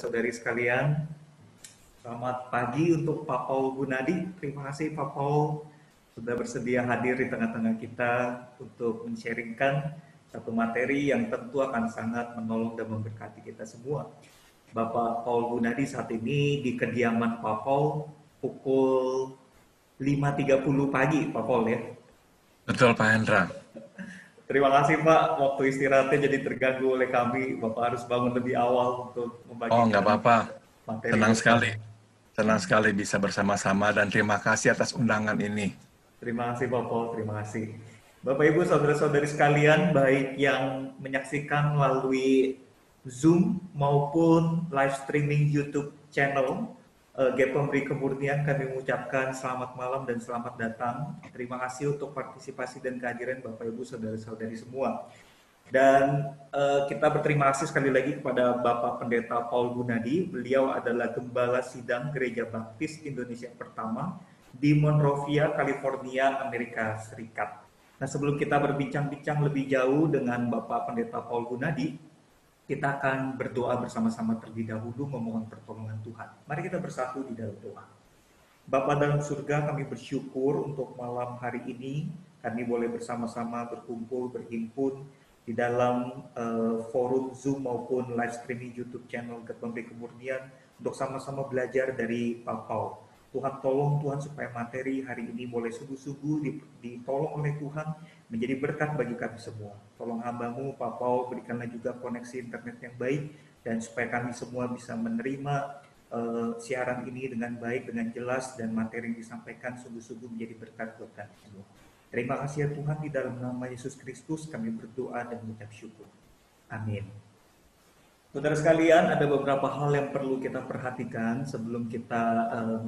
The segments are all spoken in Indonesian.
saudari sekalian. Selamat pagi untuk Pak Paul Gunadi. Terima kasih Pak Paul sudah bersedia hadir di tengah-tengah kita untuk men sharingkan satu materi yang tentu akan sangat menolong dan memberkati kita semua. Bapak Paul Gunadi saat ini di kediaman Pak Paul pukul 5.30 pagi Pak Paul ya. Betul Pak Hendra. Terima kasih Pak, waktu istirahatnya jadi terganggu oleh kami. Bapak harus bangun lebih awal untuk membagikan. Oh, nggak apa-apa. Tenang sekali. tenang sekali bisa bersama-sama dan terima kasih atas undangan ini. Terima kasih Bapak, terima kasih. Bapak Ibu, saudara-saudari sekalian, baik yang menyaksikan melalui Zoom maupun live streaming YouTube channel uh, Gap Pemberi Kemurnian kami mengucapkan selamat malam dan selamat datang. Terima kasih untuk partisipasi dan kehadiran Bapak Ibu saudara-saudari semua. Dan uh, kita berterima kasih sekali lagi kepada Bapak Pendeta Paul Gunadi. Beliau adalah gembala sidang Gereja Baptis Indonesia pertama di Monrovia, California, Amerika Serikat. Nah, sebelum kita berbincang-bincang lebih jauh dengan Bapak Pendeta Paul Gunadi, kita akan berdoa bersama-sama terlebih dahulu memohon pertolongan Tuhan. Mari kita bersatu di dalam doa. Bapa dalam surga, kami bersyukur untuk malam hari ini kami boleh bersama-sama berkumpul, berhimpun di dalam uh, forum Zoom maupun live streaming YouTube channel Get Kemurnian untuk sama-sama belajar dari Papau Tuhan tolong Tuhan supaya materi hari ini boleh sungguh-sungguh ditolong oleh Tuhan menjadi berkat bagi kami semua. Tolong hambamu, Pak Paul, berikanlah juga koneksi internet yang baik dan supaya kami semua bisa menerima uh, siaran ini dengan baik, dengan jelas dan materi yang disampaikan sungguh-sungguh menjadi berkat buat kami semua. Terima kasih ya Tuhan di dalam nama Yesus Kristus kami berdoa dan mengucap syukur. Amin. Saudara sekalian, ada beberapa hal yang perlu kita perhatikan sebelum kita um,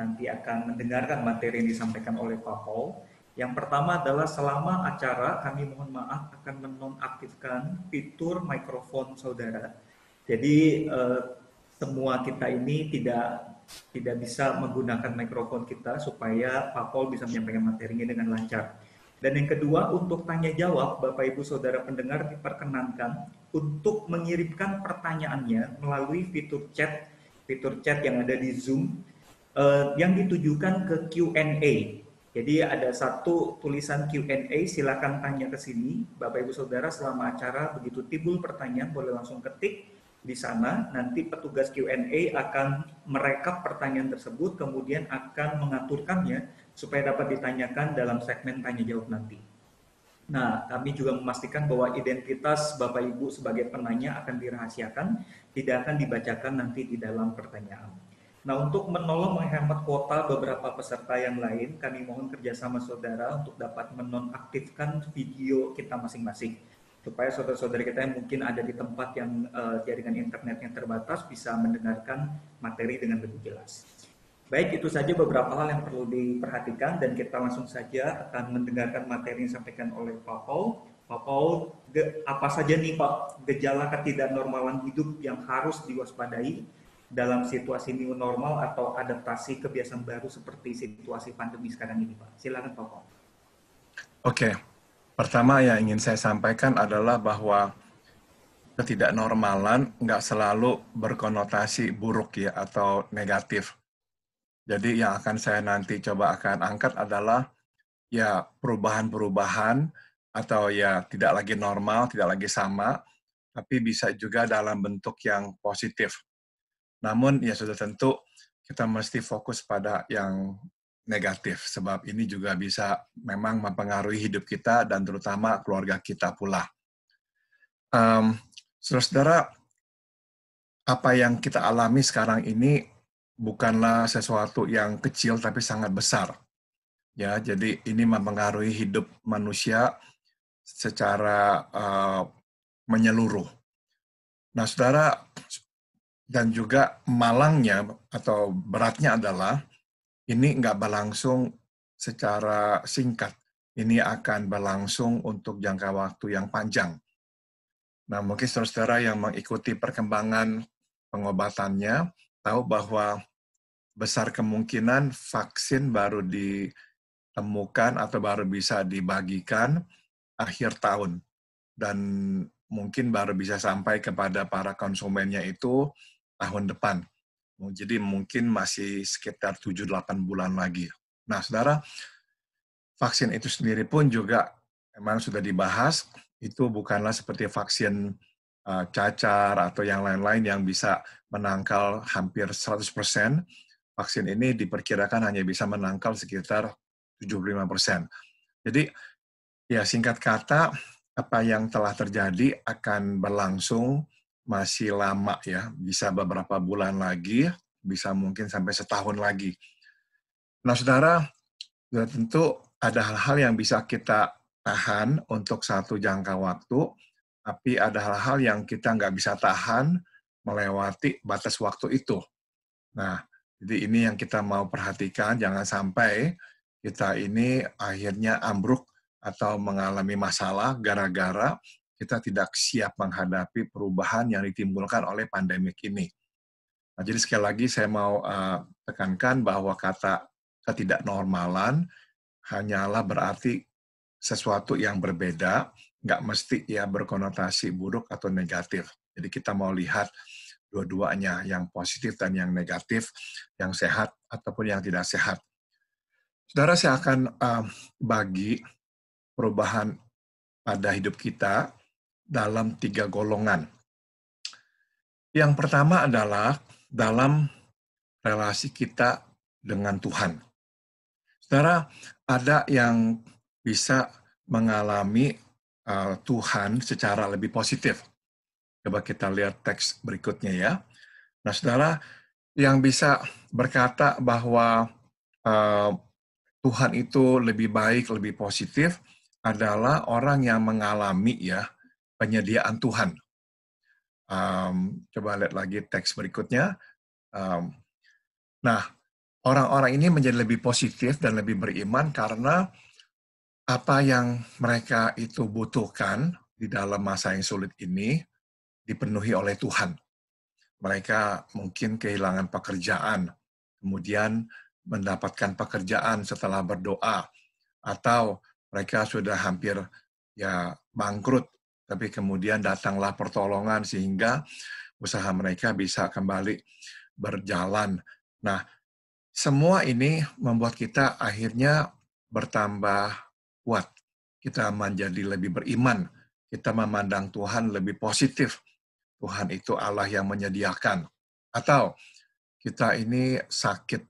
nanti akan mendengarkan materi yang disampaikan oleh Pak Paul. Yang pertama adalah selama acara kami mohon maaf akan menonaktifkan fitur mikrofon saudara. Jadi eh, semua kita ini tidak tidak bisa menggunakan mikrofon kita supaya Pak Paul bisa menyampaikan materinya dengan lancar. Dan yang kedua, untuk tanya jawab, Bapak Ibu Saudara pendengar diperkenankan untuk mengirimkan pertanyaannya melalui fitur chat, fitur chat yang ada di Zoom Eh, yang ditujukan ke Q&A. Jadi ada satu tulisan Q&A, silakan tanya ke sini. Bapak Ibu Saudara selama acara begitu timbul pertanyaan boleh langsung ketik di sana. Nanti petugas Q&A akan merekap pertanyaan tersebut kemudian akan mengaturkannya supaya dapat ditanyakan dalam segmen tanya jawab nanti. Nah, kami juga memastikan bahwa identitas Bapak Ibu sebagai penanya akan dirahasiakan, tidak akan dibacakan nanti di dalam pertanyaan. Nah, untuk menolong menghemat kuota beberapa peserta yang lain, kami mohon kerjasama saudara untuk dapat menonaktifkan video kita masing-masing. Supaya saudara-saudara kita yang mungkin ada di tempat yang uh, jaringan internetnya terbatas bisa mendengarkan materi dengan lebih jelas. Baik, itu saja beberapa hal yang perlu diperhatikan dan kita langsung saja akan mendengarkan materi yang disampaikan oleh Pak Paul. Pak Paul, apa saja nih Pak gejala ketidaknormalan hidup yang harus diwaspadai dalam situasi new normal atau adaptasi kebiasaan baru seperti situasi pandemi sekarang ini, Pak? Silakan Pak. Oke, okay. pertama yang ingin saya sampaikan adalah bahwa ketidaknormalan nggak selalu berkonotasi buruk ya atau negatif. Jadi yang akan saya nanti coba akan angkat adalah ya perubahan-perubahan atau ya tidak lagi normal, tidak lagi sama, tapi bisa juga dalam bentuk yang positif namun ya sudah tentu kita mesti fokus pada yang negatif sebab ini juga bisa memang mempengaruhi hidup kita dan terutama keluarga kita pula. Um, saudara-saudara, apa yang kita alami sekarang ini bukanlah sesuatu yang kecil tapi sangat besar. Ya, jadi ini mempengaruhi hidup manusia secara uh, menyeluruh. Nah, saudara, dan juga malangnya atau beratnya adalah ini nggak berlangsung secara singkat. Ini akan berlangsung untuk jangka waktu yang panjang. Nah, mungkin saudara saudara yang mengikuti perkembangan pengobatannya tahu bahwa besar kemungkinan vaksin baru ditemukan atau baru bisa dibagikan akhir tahun. Dan mungkin baru bisa sampai kepada para konsumennya itu tahun depan. Jadi mungkin masih sekitar 7-8 bulan lagi. Nah, saudara, vaksin itu sendiri pun juga memang sudah dibahas, itu bukanlah seperti vaksin eh, cacar atau yang lain-lain yang bisa menangkal hampir 100%. Vaksin ini diperkirakan hanya bisa menangkal sekitar 75%. Jadi, ya singkat kata, apa yang telah terjadi akan berlangsung masih lama ya, bisa beberapa bulan lagi, bisa mungkin sampai setahun lagi. Nah, saudara, ya tentu ada hal-hal yang bisa kita tahan untuk satu jangka waktu, tapi ada hal-hal yang kita nggak bisa tahan melewati batas waktu itu. Nah, jadi ini yang kita mau perhatikan, jangan sampai kita ini akhirnya ambruk atau mengalami masalah gara-gara kita tidak siap menghadapi perubahan yang ditimbulkan oleh pandemik ini. Nah, jadi sekali lagi saya mau uh, tekankan bahwa kata ketidaknormalan hanyalah berarti sesuatu yang berbeda, nggak mesti ya berkonotasi buruk atau negatif. Jadi kita mau lihat dua-duanya, yang positif dan yang negatif, yang sehat ataupun yang tidak sehat. Saudara, saya akan uh, bagi perubahan pada hidup kita dalam tiga golongan. Yang pertama adalah dalam relasi kita dengan Tuhan. Saudara, ada yang bisa mengalami uh, Tuhan secara lebih positif. Coba kita lihat teks berikutnya ya. Nah, saudara, yang bisa berkata bahwa uh, Tuhan itu lebih baik, lebih positif adalah orang yang mengalami ya penyediaan Tuhan. Um, coba lihat lagi teks berikutnya. Um, nah, orang-orang ini menjadi lebih positif dan lebih beriman karena apa yang mereka itu butuhkan di dalam masa yang sulit ini dipenuhi oleh Tuhan. Mereka mungkin kehilangan pekerjaan, kemudian mendapatkan pekerjaan setelah berdoa, atau mereka sudah hampir ya bangkrut tapi kemudian datanglah pertolongan sehingga usaha mereka bisa kembali berjalan. Nah, semua ini membuat kita akhirnya bertambah kuat. Kita menjadi lebih beriman, kita memandang Tuhan lebih positif. Tuhan itu Allah yang menyediakan. Atau kita ini sakit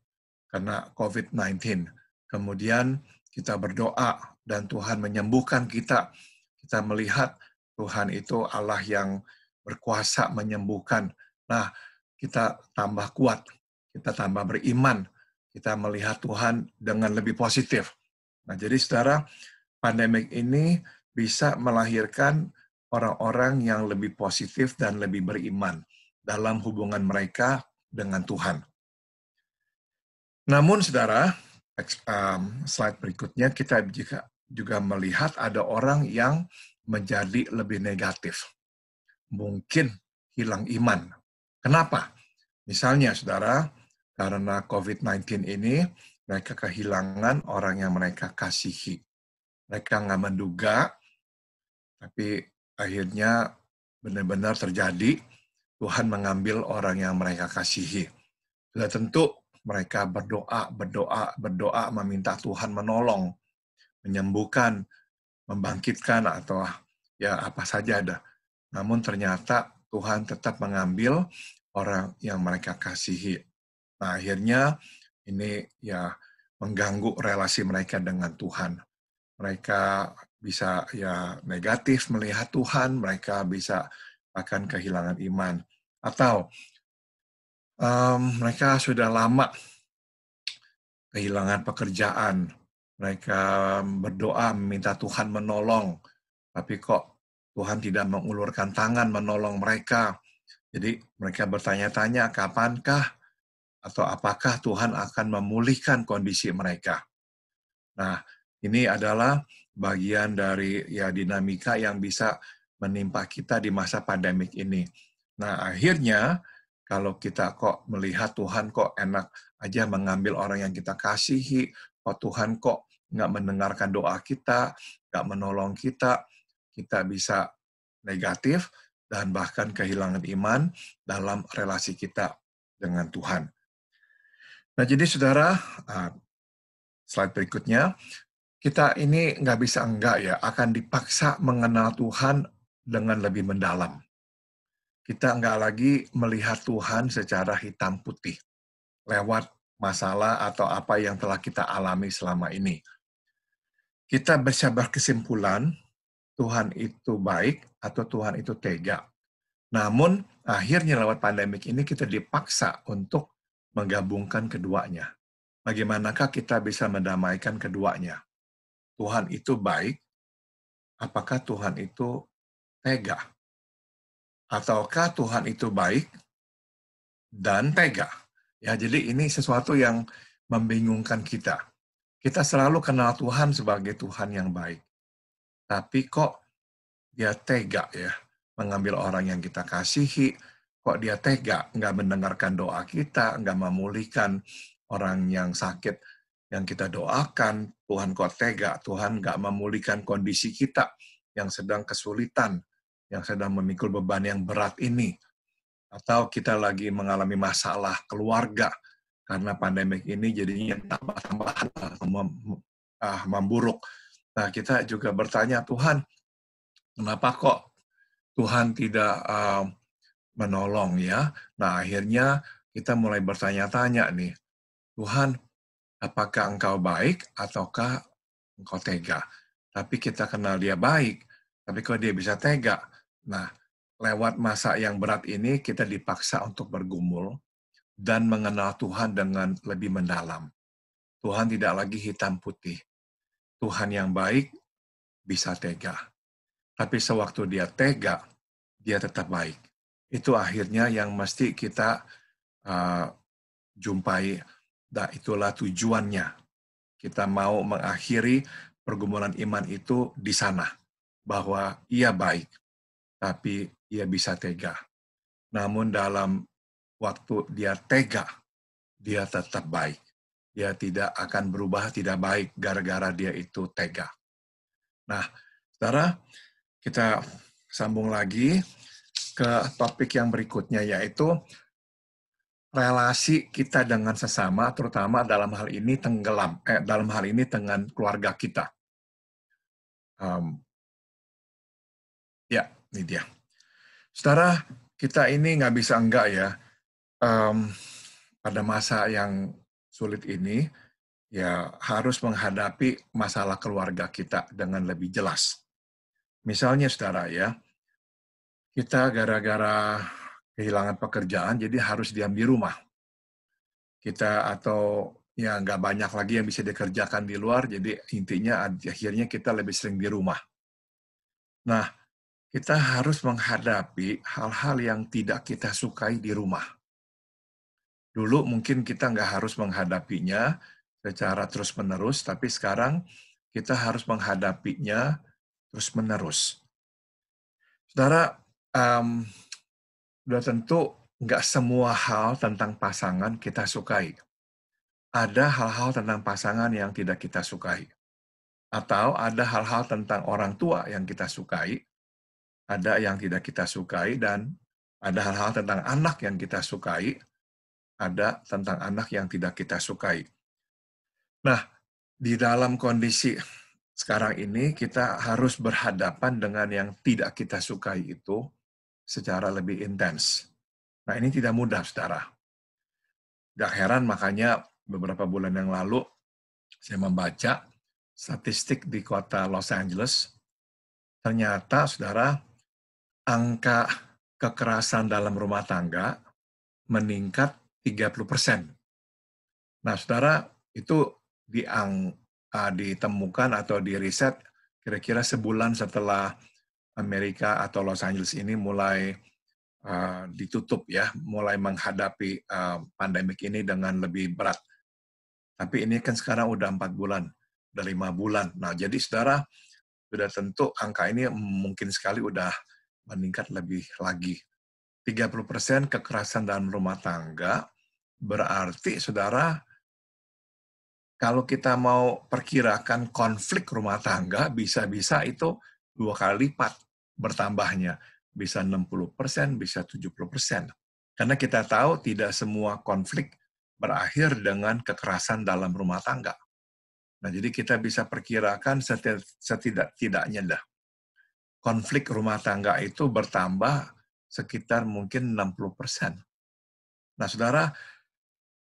karena COVID-19. Kemudian kita berdoa dan Tuhan menyembuhkan kita. Kita melihat Tuhan itu Allah yang berkuasa menyembuhkan. Nah, kita tambah kuat, kita tambah beriman, kita melihat Tuhan dengan lebih positif. Nah, jadi saudara, pandemik ini bisa melahirkan orang-orang yang lebih positif dan lebih beriman dalam hubungan mereka dengan Tuhan. Namun, saudara, um, slide berikutnya kita juga melihat ada orang yang menjadi lebih negatif. Mungkin hilang iman. Kenapa? Misalnya, saudara, karena COVID-19 ini, mereka kehilangan orang yang mereka kasihi. Mereka nggak menduga, tapi akhirnya benar-benar terjadi. Tuhan mengambil orang yang mereka kasihi. Sudah tentu mereka berdoa, berdoa, berdoa, meminta Tuhan menolong, menyembuhkan, membangkitkan atau ya apa saja ada. Namun ternyata Tuhan tetap mengambil orang yang mereka kasihi. Nah, akhirnya ini ya mengganggu relasi mereka dengan Tuhan. Mereka bisa ya negatif melihat Tuhan, mereka bisa akan kehilangan iman. Atau um, mereka sudah lama kehilangan pekerjaan, mereka berdoa minta Tuhan menolong, tapi kok Tuhan tidak mengulurkan tangan menolong mereka. Jadi mereka bertanya-tanya kapankah atau apakah Tuhan akan memulihkan kondisi mereka. Nah, ini adalah bagian dari ya dinamika yang bisa menimpa kita di masa pandemik ini. Nah, akhirnya kalau kita kok melihat Tuhan kok enak aja mengambil orang yang kita kasihi, kok Tuhan kok nggak mendengarkan doa kita, nggak menolong kita, kita bisa negatif dan bahkan kehilangan iman dalam relasi kita dengan Tuhan. Nah, jadi saudara, ah, slide berikutnya, kita ini nggak bisa enggak ya, akan dipaksa mengenal Tuhan dengan lebih mendalam. Kita nggak lagi melihat Tuhan secara hitam putih, lewat masalah atau apa yang telah kita alami selama ini kita bisa berkesimpulan Tuhan itu baik atau Tuhan itu tega. Namun akhirnya lewat pandemik ini kita dipaksa untuk menggabungkan keduanya. Bagaimanakah kita bisa mendamaikan keduanya? Tuhan itu baik, apakah Tuhan itu tega? Ataukah Tuhan itu baik dan tega? Ya, jadi ini sesuatu yang membingungkan kita. Kita selalu kenal Tuhan sebagai Tuhan yang baik. Tapi kok dia tega ya mengambil orang yang kita kasihi, kok dia tega nggak mendengarkan doa kita, nggak memulihkan orang yang sakit yang kita doakan, Tuhan kok tega, Tuhan nggak memulihkan kondisi kita yang sedang kesulitan, yang sedang memikul beban yang berat ini. Atau kita lagi mengalami masalah keluarga, karena pandemik ini jadinya tambah-tambah ah, memburuk. Nah, kita juga bertanya, Tuhan, kenapa kok Tuhan tidak uh, menolong ya? Nah, akhirnya kita mulai bertanya-tanya nih, Tuhan, apakah engkau baik ataukah engkau tega? Tapi kita kenal dia baik, tapi kok dia bisa tega? Nah, lewat masa yang berat ini, kita dipaksa untuk bergumul, dan mengenal Tuhan dengan lebih mendalam. Tuhan tidak lagi hitam putih. Tuhan yang baik bisa tega. Tapi sewaktu dia tega, dia tetap baik. Itu akhirnya yang mesti kita uh, jumpai. Nah, itulah tujuannya. Kita mau mengakhiri pergumulan iman itu di sana. Bahwa ia baik, tapi ia bisa tega. Namun dalam waktu dia tega, dia tetap baik. Dia tidak akan berubah tidak baik gara-gara dia itu tega. Nah, saudara, kita sambung lagi ke topik yang berikutnya, yaitu relasi kita dengan sesama, terutama dalam hal ini tenggelam, eh, dalam hal ini dengan keluarga kita. Um, ya, ini dia. Saudara, kita ini nggak bisa enggak ya, um, pada masa yang sulit ini ya harus menghadapi masalah keluarga kita dengan lebih jelas. Misalnya saudara ya, kita gara-gara kehilangan pekerjaan jadi harus diam di rumah. Kita atau ya nggak banyak lagi yang bisa dikerjakan di luar, jadi intinya akhirnya kita lebih sering di rumah. Nah, kita harus menghadapi hal-hal yang tidak kita sukai di rumah Dulu mungkin kita nggak harus menghadapinya secara terus-menerus, tapi sekarang kita harus menghadapinya terus-menerus. Saudara, um, sudah tentu nggak semua hal tentang pasangan kita sukai. Ada hal-hal tentang pasangan yang tidak kita sukai. Atau ada hal-hal tentang orang tua yang kita sukai, ada yang tidak kita sukai, dan ada hal-hal tentang anak yang kita sukai, ada tentang anak yang tidak kita sukai. Nah, di dalam kondisi sekarang ini kita harus berhadapan dengan yang tidak kita sukai itu secara lebih intens. Nah, ini tidak mudah, saudara. Gak heran makanya beberapa bulan yang lalu saya membaca statistik di kota Los Angeles. Ternyata, saudara, angka kekerasan dalam rumah tangga meningkat 30 persen. Nah, saudara, itu diang, uh, ditemukan atau diriset kira-kira sebulan setelah Amerika atau Los Angeles ini mulai uh, ditutup ya, mulai menghadapi uh, pandemik ini dengan lebih berat. Tapi ini kan sekarang udah empat bulan, udah lima bulan. Nah, jadi saudara, sudah tentu angka ini mungkin sekali udah meningkat lebih lagi. 30% kekerasan dalam rumah tangga, berarti saudara, kalau kita mau perkirakan konflik rumah tangga, bisa-bisa itu dua kali lipat bertambahnya. Bisa 60%, bisa 70%. Karena kita tahu tidak semua konflik berakhir dengan kekerasan dalam rumah tangga. Nah, jadi kita bisa perkirakan setidak-tidaknya dah. Konflik rumah tangga itu bertambah sekitar mungkin 60 persen. Nah, saudara,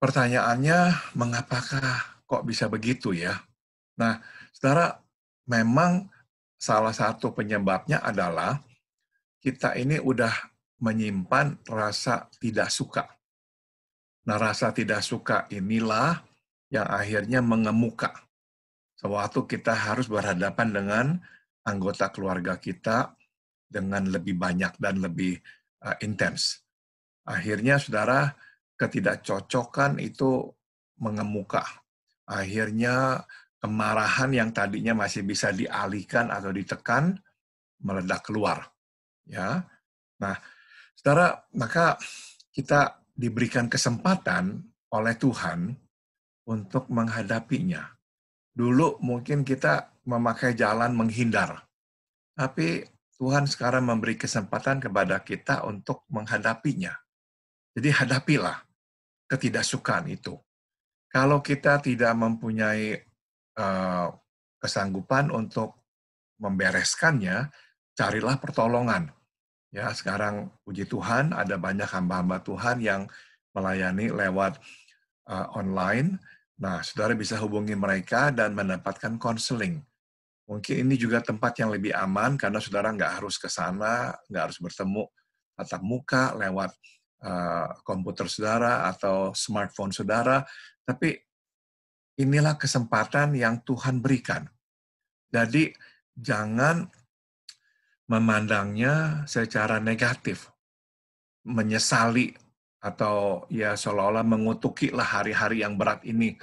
pertanyaannya, mengapakah kok bisa begitu ya? Nah, saudara, memang salah satu penyebabnya adalah kita ini udah menyimpan rasa tidak suka. Nah, rasa tidak suka inilah yang akhirnya mengemuka. Sewaktu kita harus berhadapan dengan anggota keluarga kita dengan lebih banyak dan lebih uh, intens. Akhirnya saudara ketidakcocokan itu mengemuka. Akhirnya kemarahan yang tadinya masih bisa dialihkan atau ditekan meledak keluar. Ya. Nah, Saudara, maka kita diberikan kesempatan oleh Tuhan untuk menghadapinya. Dulu mungkin kita memakai jalan menghindar. Tapi Tuhan sekarang memberi kesempatan kepada kita untuk menghadapinya. Jadi hadapilah ketidaksukaan itu. Kalau kita tidak mempunyai uh, kesanggupan untuk membereskannya, carilah pertolongan. Ya, sekarang puji Tuhan ada banyak hamba-hamba Tuhan yang melayani lewat uh, online. Nah, saudara bisa hubungi mereka dan mendapatkan konseling Mungkin ini juga tempat yang lebih aman karena saudara nggak harus ke sana, nggak harus bertemu tatap muka lewat uh, komputer saudara atau smartphone saudara. Tapi inilah kesempatan yang Tuhan berikan. Jadi jangan memandangnya secara negatif, menyesali atau ya seolah-olah mengutuki lah hari-hari yang berat ini.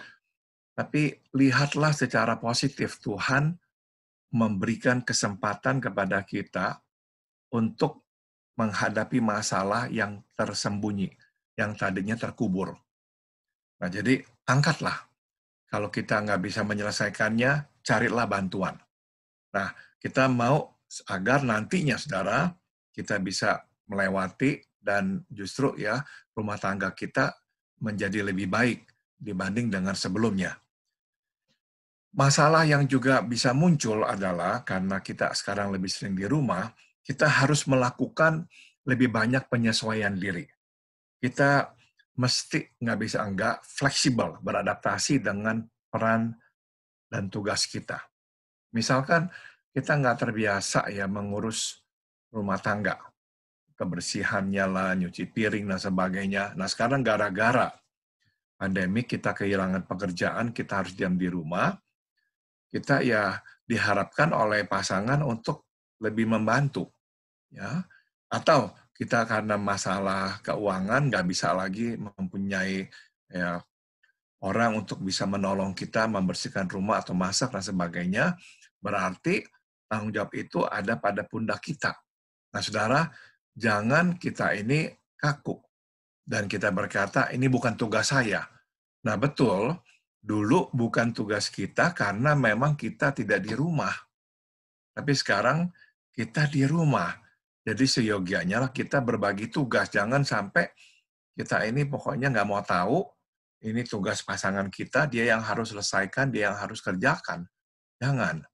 Tapi lihatlah secara positif Tuhan memberikan kesempatan kepada kita untuk menghadapi masalah yang tersembunyi, yang tadinya terkubur. Nah, jadi angkatlah. Kalau kita nggak bisa menyelesaikannya, carilah bantuan. Nah, kita mau agar nantinya, saudara, kita bisa melewati dan justru ya rumah tangga kita menjadi lebih baik dibanding dengan sebelumnya. Masalah yang juga bisa muncul adalah karena kita sekarang lebih sering di rumah, kita harus melakukan lebih banyak penyesuaian diri. Kita mesti nggak bisa enggak fleksibel beradaptasi dengan peran dan tugas kita. Misalkan kita nggak terbiasa ya mengurus rumah tangga, kebersihannya lah, nyuci piring dan sebagainya. Nah sekarang gara-gara pandemi kita kehilangan pekerjaan, kita harus diam di rumah, kita ya diharapkan oleh pasangan untuk lebih membantu ya atau kita karena masalah keuangan nggak bisa lagi mempunyai ya, orang untuk bisa menolong kita membersihkan rumah atau masak dan sebagainya berarti tanggung jawab itu ada pada pundak kita nah saudara jangan kita ini kaku dan kita berkata ini bukan tugas saya nah betul dulu bukan tugas kita karena memang kita tidak di rumah. Tapi sekarang kita di rumah. Jadi seyogianya lah kita berbagi tugas. Jangan sampai kita ini pokoknya nggak mau tahu, ini tugas pasangan kita, dia yang harus selesaikan, dia yang harus kerjakan. Jangan.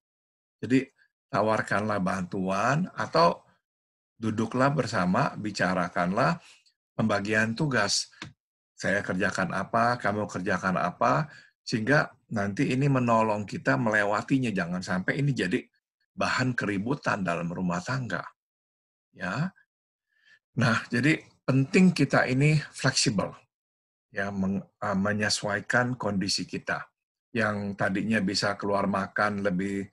Jadi tawarkanlah bantuan atau duduklah bersama, bicarakanlah pembagian tugas. Saya kerjakan apa, kamu kerjakan apa, sehingga nanti ini menolong kita melewatinya. Jangan sampai ini jadi bahan keributan dalam rumah tangga. Ya. Nah, jadi penting kita ini fleksibel. Ya, men menyesuaikan kondisi kita. Yang tadinya bisa keluar makan lebih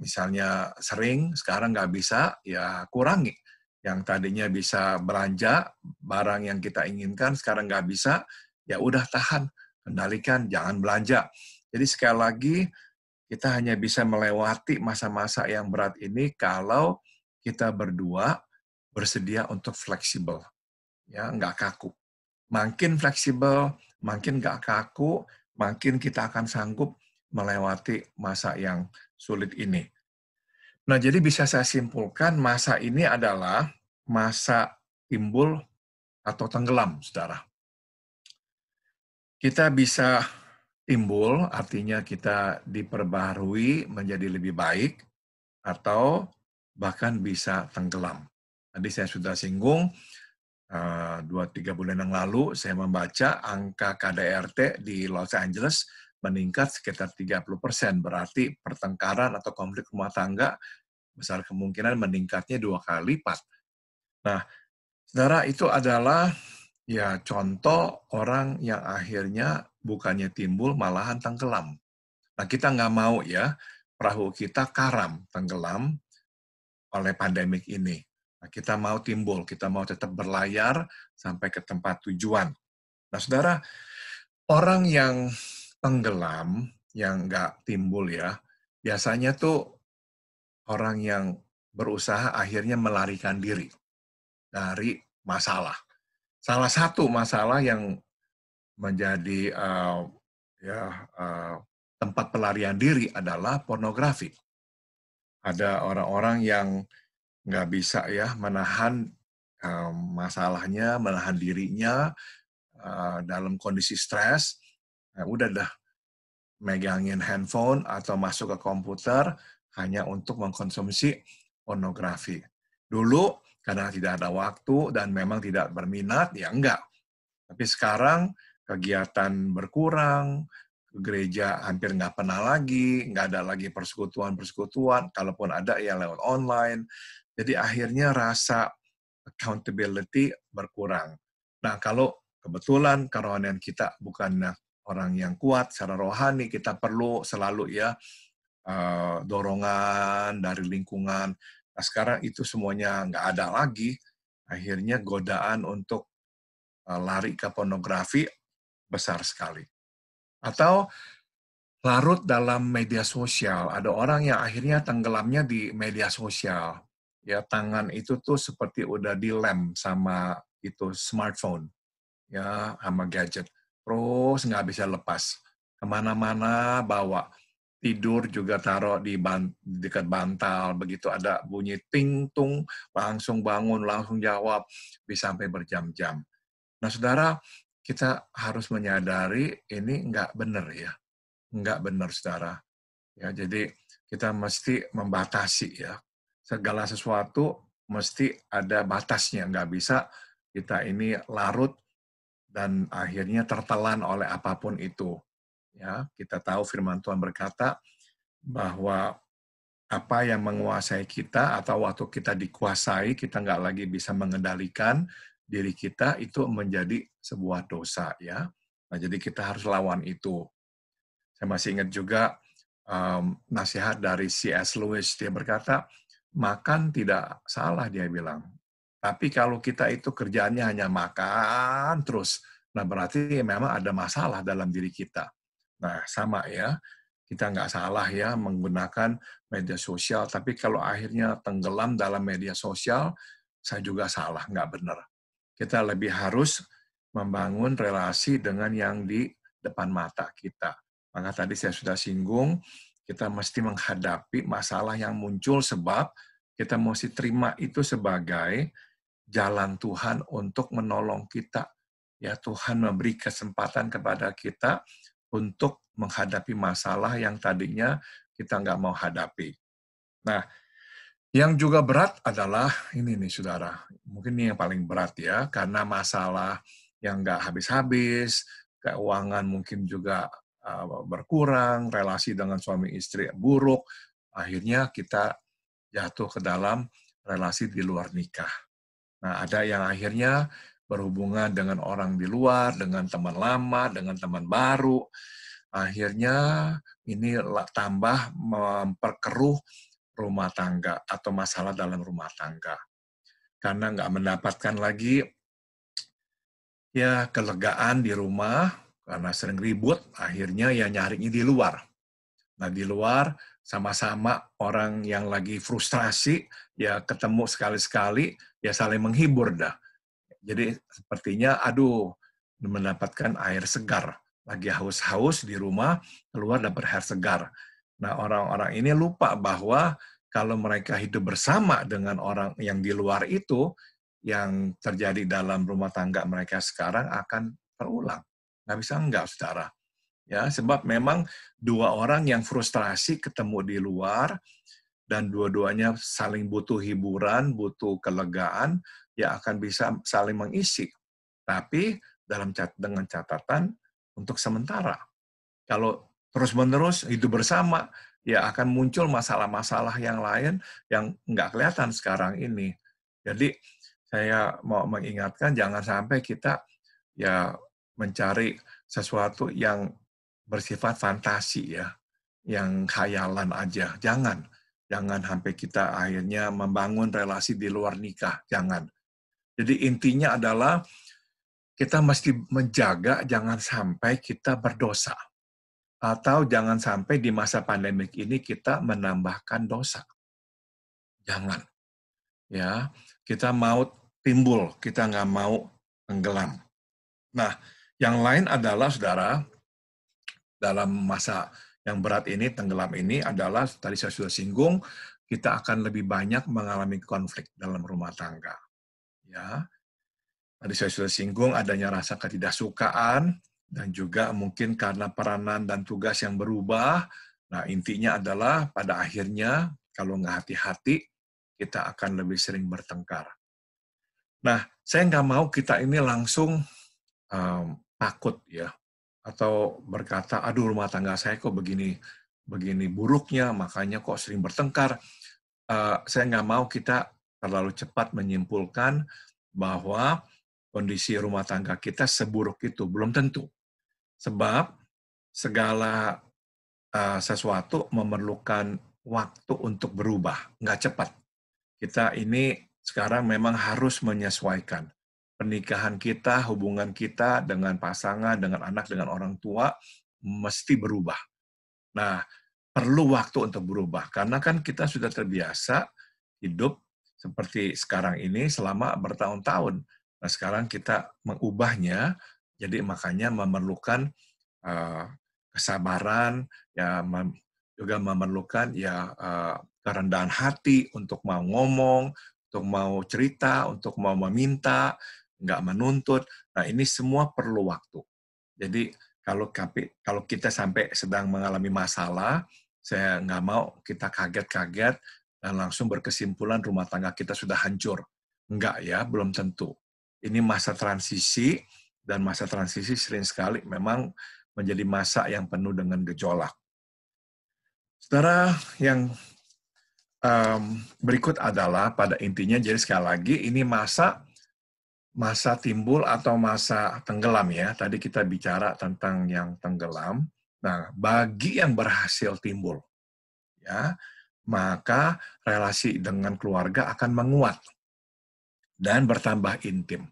misalnya sering, sekarang nggak bisa, ya kurangi. Yang tadinya bisa belanja barang yang kita inginkan, sekarang nggak bisa, ya udah tahan kendalikan, jangan belanja. Jadi sekali lagi, kita hanya bisa melewati masa-masa yang berat ini kalau kita berdua bersedia untuk fleksibel, ya nggak kaku. Makin fleksibel, makin nggak kaku, makin kita akan sanggup melewati masa yang sulit ini. Nah, jadi bisa saya simpulkan masa ini adalah masa timbul atau tenggelam, saudara kita bisa timbul, artinya kita diperbaharui menjadi lebih baik, atau bahkan bisa tenggelam. Tadi saya sudah singgung, 2-3 eh, bulan yang lalu saya membaca angka KDRT di Los Angeles meningkat sekitar 30 persen, berarti pertengkaran atau konflik rumah tangga besar kemungkinan meningkatnya dua kali lipat. Nah, saudara itu adalah Ya, contoh orang yang akhirnya bukannya timbul malahan tenggelam. Nah, kita nggak mau ya perahu kita karam, tenggelam oleh pandemik ini. Nah, kita mau timbul, kita mau tetap berlayar sampai ke tempat tujuan. Nah, saudara, orang yang tenggelam, yang nggak timbul ya, biasanya tuh orang yang berusaha akhirnya melarikan diri dari masalah salah satu masalah yang menjadi uh, ya uh, tempat pelarian diri adalah pornografi. Ada orang-orang yang nggak bisa ya menahan uh, masalahnya, menahan dirinya uh, dalam kondisi stres. Ya udah dah megangin handphone atau masuk ke komputer hanya untuk mengkonsumsi pornografi. Dulu karena tidak ada waktu dan memang tidak berminat, ya enggak. Tapi sekarang kegiatan berkurang, gereja hampir nggak pernah lagi, nggak ada lagi persekutuan-persekutuan, kalaupun ada ya lewat online. Jadi akhirnya rasa accountability berkurang. Nah kalau kebetulan kerohanian kita bukan orang yang kuat secara rohani, kita perlu selalu ya eh, dorongan dari lingkungan. Nah sekarang itu semuanya nggak ada lagi, akhirnya godaan untuk eh, lari ke pornografi besar sekali. Atau larut dalam media sosial, ada orang yang akhirnya tenggelamnya di media sosial. Ya tangan itu tuh seperti udah dilem sama itu smartphone, ya sama gadget. Terus nggak bisa lepas, kemana-mana bawa tidur juga taruh di ban, dekat bantal begitu ada bunyi ting tung langsung bangun langsung jawab bisa sampai berjam-jam. Nah saudara kita harus menyadari ini nggak benar ya nggak benar saudara ya jadi kita mesti membatasi ya segala sesuatu mesti ada batasnya nggak bisa kita ini larut dan akhirnya tertelan oleh apapun itu Ya, kita tahu firman Tuhan berkata bahwa apa yang menguasai kita atau waktu kita dikuasai, kita nggak lagi bisa mengendalikan diri kita, itu menjadi sebuah dosa ya. Nah, jadi kita harus lawan itu. Saya masih ingat juga um, nasihat dari C.S. Lewis, dia berkata, makan tidak salah, dia bilang. Tapi kalau kita itu kerjaannya hanya makan terus, nah berarti memang ada masalah dalam diri kita. Nah, sama ya, kita nggak salah ya menggunakan media sosial, tapi kalau akhirnya tenggelam dalam media sosial, saya juga salah, nggak benar. Kita lebih harus membangun relasi dengan yang di depan mata kita. Maka tadi saya sudah singgung, kita mesti menghadapi masalah yang muncul sebab kita mesti terima itu sebagai jalan Tuhan untuk menolong kita. Ya Tuhan memberi kesempatan kepada kita untuk menghadapi masalah yang tadinya kita nggak mau hadapi. Nah, yang juga berat adalah ini nih saudara, mungkin ini yang paling berat ya, karena masalah yang nggak habis-habis, keuangan mungkin juga eh, berkurang, relasi dengan suami istri buruk, akhirnya kita jatuh ke dalam relasi di luar nikah. Nah, ada yang akhirnya berhubungan dengan orang di luar, dengan teman lama, dengan teman baru. Akhirnya ini tambah memperkeruh rumah tangga atau masalah dalam rumah tangga. Karena nggak mendapatkan lagi ya kelegaan di rumah karena sering ribut, akhirnya ya nyarinya di luar. Nah di luar sama-sama orang yang lagi frustrasi ya ketemu sekali-sekali ya saling menghibur dah jadi sepertinya aduh mendapatkan air segar. Lagi haus-haus di rumah, keluar dapat air segar. Nah, orang-orang ini lupa bahwa kalau mereka hidup bersama dengan orang yang di luar itu, yang terjadi dalam rumah tangga mereka sekarang akan terulang. Nggak bisa enggak, saudara. Ya, sebab memang dua orang yang frustrasi ketemu di luar, dan dua-duanya saling butuh hiburan, butuh kelegaan, ya akan bisa saling mengisi. Tapi dalam cat dengan catatan untuk sementara. Kalau terus-menerus hidup bersama, ya akan muncul masalah-masalah yang lain yang nggak kelihatan sekarang ini. Jadi saya mau mengingatkan jangan sampai kita ya mencari sesuatu yang bersifat fantasi ya, yang khayalan aja. Jangan, jangan sampai kita akhirnya membangun relasi di luar nikah. Jangan. Jadi intinya adalah kita mesti menjaga jangan sampai kita berdosa. Atau jangan sampai di masa pandemik ini kita menambahkan dosa. Jangan. Ya, kita mau timbul, kita nggak mau tenggelam. Nah, yang lain adalah saudara, dalam masa yang berat ini, tenggelam ini adalah, tadi saya sudah singgung, kita akan lebih banyak mengalami konflik dalam rumah tangga ya. Tadi saya sudah singgung adanya rasa ketidaksukaan dan juga mungkin karena peranan dan tugas yang berubah. Nah, intinya adalah pada akhirnya kalau nggak hati-hati, kita akan lebih sering bertengkar. Nah, saya nggak mau kita ini langsung um, takut ya, atau berkata, aduh rumah tangga saya kok begini, begini buruknya, makanya kok sering bertengkar. Uh, saya nggak mau kita terlalu cepat menyimpulkan bahwa kondisi rumah tangga kita seburuk itu. Belum tentu. Sebab segala eh, sesuatu memerlukan waktu untuk berubah. Nggak cepat. Kita ini sekarang memang harus menyesuaikan. Pernikahan kita, hubungan kita dengan pasangan, dengan anak, dengan orang tua, mesti berubah. Nah, perlu waktu untuk berubah. Karena kan kita sudah terbiasa hidup seperti sekarang ini selama bertahun-tahun. Nah, sekarang kita mengubahnya, jadi makanya memerlukan uh, kesabaran, ya mem juga memerlukan ya uh, kerendahan hati untuk mau ngomong, untuk mau cerita, untuk mau meminta, nggak menuntut. Nah, ini semua perlu waktu. Jadi kalau kalau kita sampai sedang mengalami masalah, saya nggak mau kita kaget-kaget dan langsung berkesimpulan rumah tangga kita sudah hancur. Enggak ya, belum tentu. Ini masa transisi, dan masa transisi sering sekali memang menjadi masa yang penuh dengan gejolak. Saudara, yang um, berikut adalah pada intinya, jadi sekali lagi, ini masa masa timbul atau masa tenggelam ya. Tadi kita bicara tentang yang tenggelam. Nah, bagi yang berhasil timbul, ya maka relasi dengan keluarga akan menguat dan bertambah intim.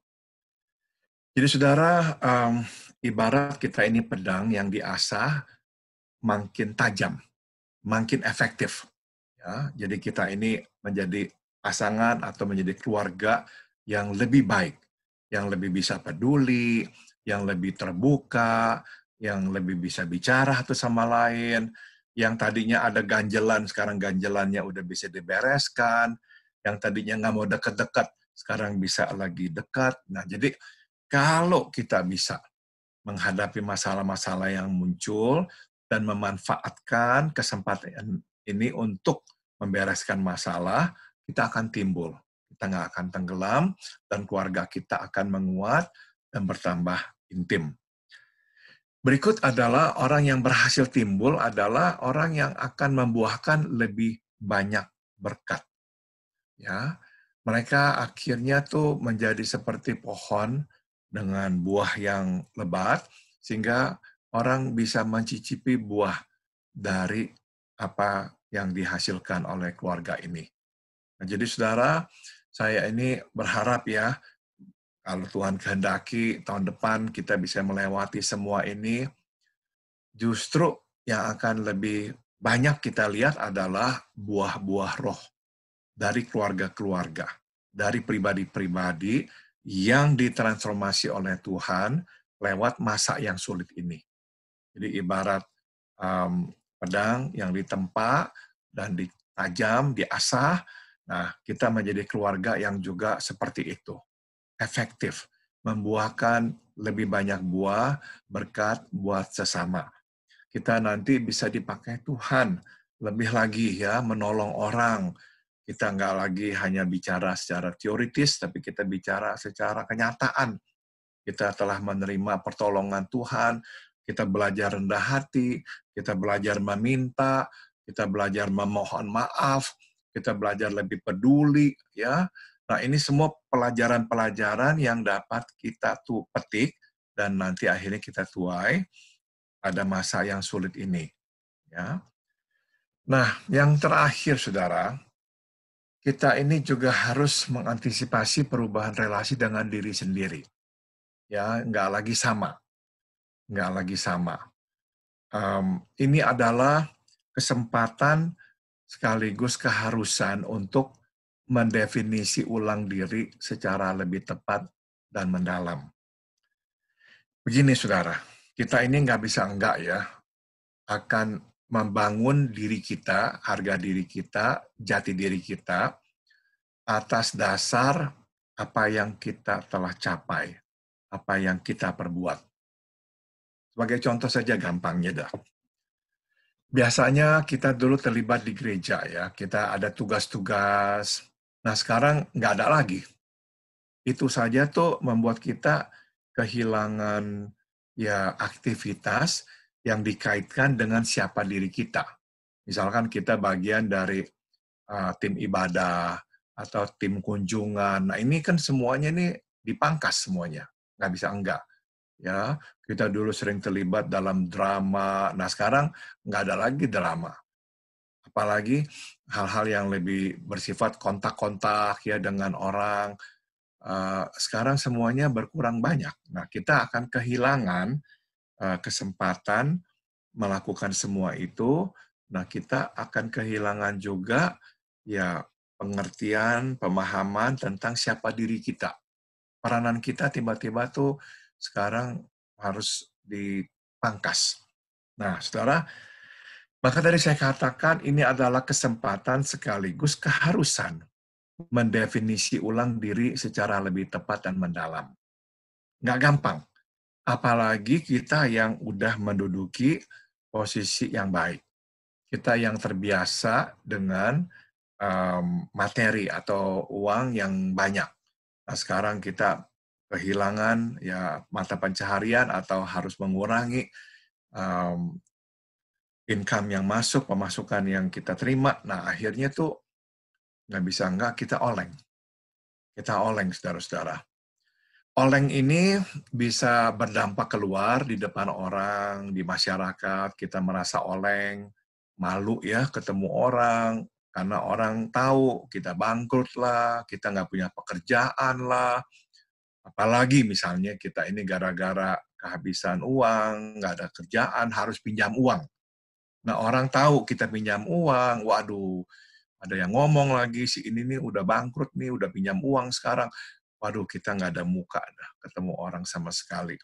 Jadi saudara, um, ibarat kita ini pedang yang diasah makin tajam, makin efektif. Ya, jadi kita ini menjadi pasangan atau menjadi keluarga yang lebih baik, yang lebih bisa peduli, yang lebih terbuka, yang lebih bisa bicara satu sama lain, yang tadinya ada ganjelan, sekarang ganjelannya udah bisa dibereskan, yang tadinya nggak mau dekat-dekat, sekarang bisa lagi dekat. Nah, jadi kalau kita bisa menghadapi masalah-masalah yang muncul dan memanfaatkan kesempatan ini untuk membereskan masalah, kita akan timbul. Kita nggak akan tenggelam, dan keluarga kita akan menguat dan bertambah intim. Berikut adalah orang yang berhasil timbul adalah orang yang akan membuahkan lebih banyak berkat. Ya, mereka akhirnya tuh menjadi seperti pohon dengan buah yang lebat sehingga orang bisa mencicipi buah dari apa yang dihasilkan oleh keluarga ini. Nah, jadi saudara, saya ini berharap ya kalau Tuhan kehendaki tahun depan kita bisa melewati semua ini, justru yang akan lebih banyak kita lihat adalah buah-buah roh dari keluarga-keluarga, dari pribadi-pribadi yang ditransformasi oleh Tuhan lewat masa yang sulit ini. Jadi ibarat um, pedang yang ditempa dan ditajam, diasah. Nah, kita menjadi keluarga yang juga seperti itu efektif, membuahkan lebih banyak buah, berkat buat sesama. Kita nanti bisa dipakai Tuhan lebih lagi ya, menolong orang. Kita nggak lagi hanya bicara secara teoritis, tapi kita bicara secara kenyataan. Kita telah menerima pertolongan Tuhan, kita belajar rendah hati, kita belajar meminta, kita belajar memohon maaf, kita belajar lebih peduli, ya Nah, ini semua pelajaran-pelajaran yang dapat kita tuh petik dan nanti akhirnya kita tuai pada masa yang sulit ini. Ya. Nah, yang terakhir, saudara, kita ini juga harus mengantisipasi perubahan relasi dengan diri sendiri. Ya, nggak lagi sama, nggak lagi sama. Um, ini adalah kesempatan sekaligus keharusan untuk mendefinisi ulang diri secara lebih tepat dan mendalam. Begini saudara, kita ini nggak bisa enggak ya, akan membangun diri kita, harga diri kita, jati diri kita, atas dasar apa yang kita telah capai, apa yang kita perbuat. Sebagai contoh saja gampangnya dah. Biasanya kita dulu terlibat di gereja ya, kita ada tugas-tugas, Nah sekarang nggak ada lagi. Itu saja tuh membuat kita kehilangan ya aktivitas yang dikaitkan dengan siapa diri kita. Misalkan kita bagian dari uh, tim ibadah atau tim kunjungan. Nah ini kan semuanya ini dipangkas semuanya, nggak bisa enggak. Ya kita dulu sering terlibat dalam drama. Nah sekarang nggak ada lagi drama apalagi hal-hal yang lebih bersifat kontak-kontak ya dengan orang. Uh, sekarang semuanya berkurang banyak. Nah, kita akan kehilangan uh, kesempatan melakukan semua itu. Nah, kita akan kehilangan juga ya pengertian, pemahaman tentang siapa diri kita. Peranan kita tiba-tiba tuh sekarang harus dipangkas. Nah, saudara, maka tadi saya katakan ini adalah kesempatan sekaligus keharusan mendefinisi ulang diri secara lebih tepat dan mendalam. Nggak gampang. Apalagi kita yang udah menduduki posisi yang baik. Kita yang terbiasa dengan um, materi atau uang yang banyak. Nah, sekarang kita kehilangan ya mata pencaharian atau harus mengurangi um, income yang masuk, pemasukan yang kita terima, nah akhirnya tuh nggak bisa nggak kita oleng. Kita oleng, saudara-saudara. Oleng ini bisa berdampak keluar di depan orang, di masyarakat, kita merasa oleng, malu ya ketemu orang, karena orang tahu kita bangkrut lah, kita nggak punya pekerjaan lah, apalagi misalnya kita ini gara-gara kehabisan uang, nggak ada kerjaan, harus pinjam uang Nah orang tahu kita pinjam uang, waduh ada yang ngomong lagi si ini nih udah bangkrut nih, udah pinjam uang sekarang. Waduh kita nggak ada muka dah ketemu orang sama sekali.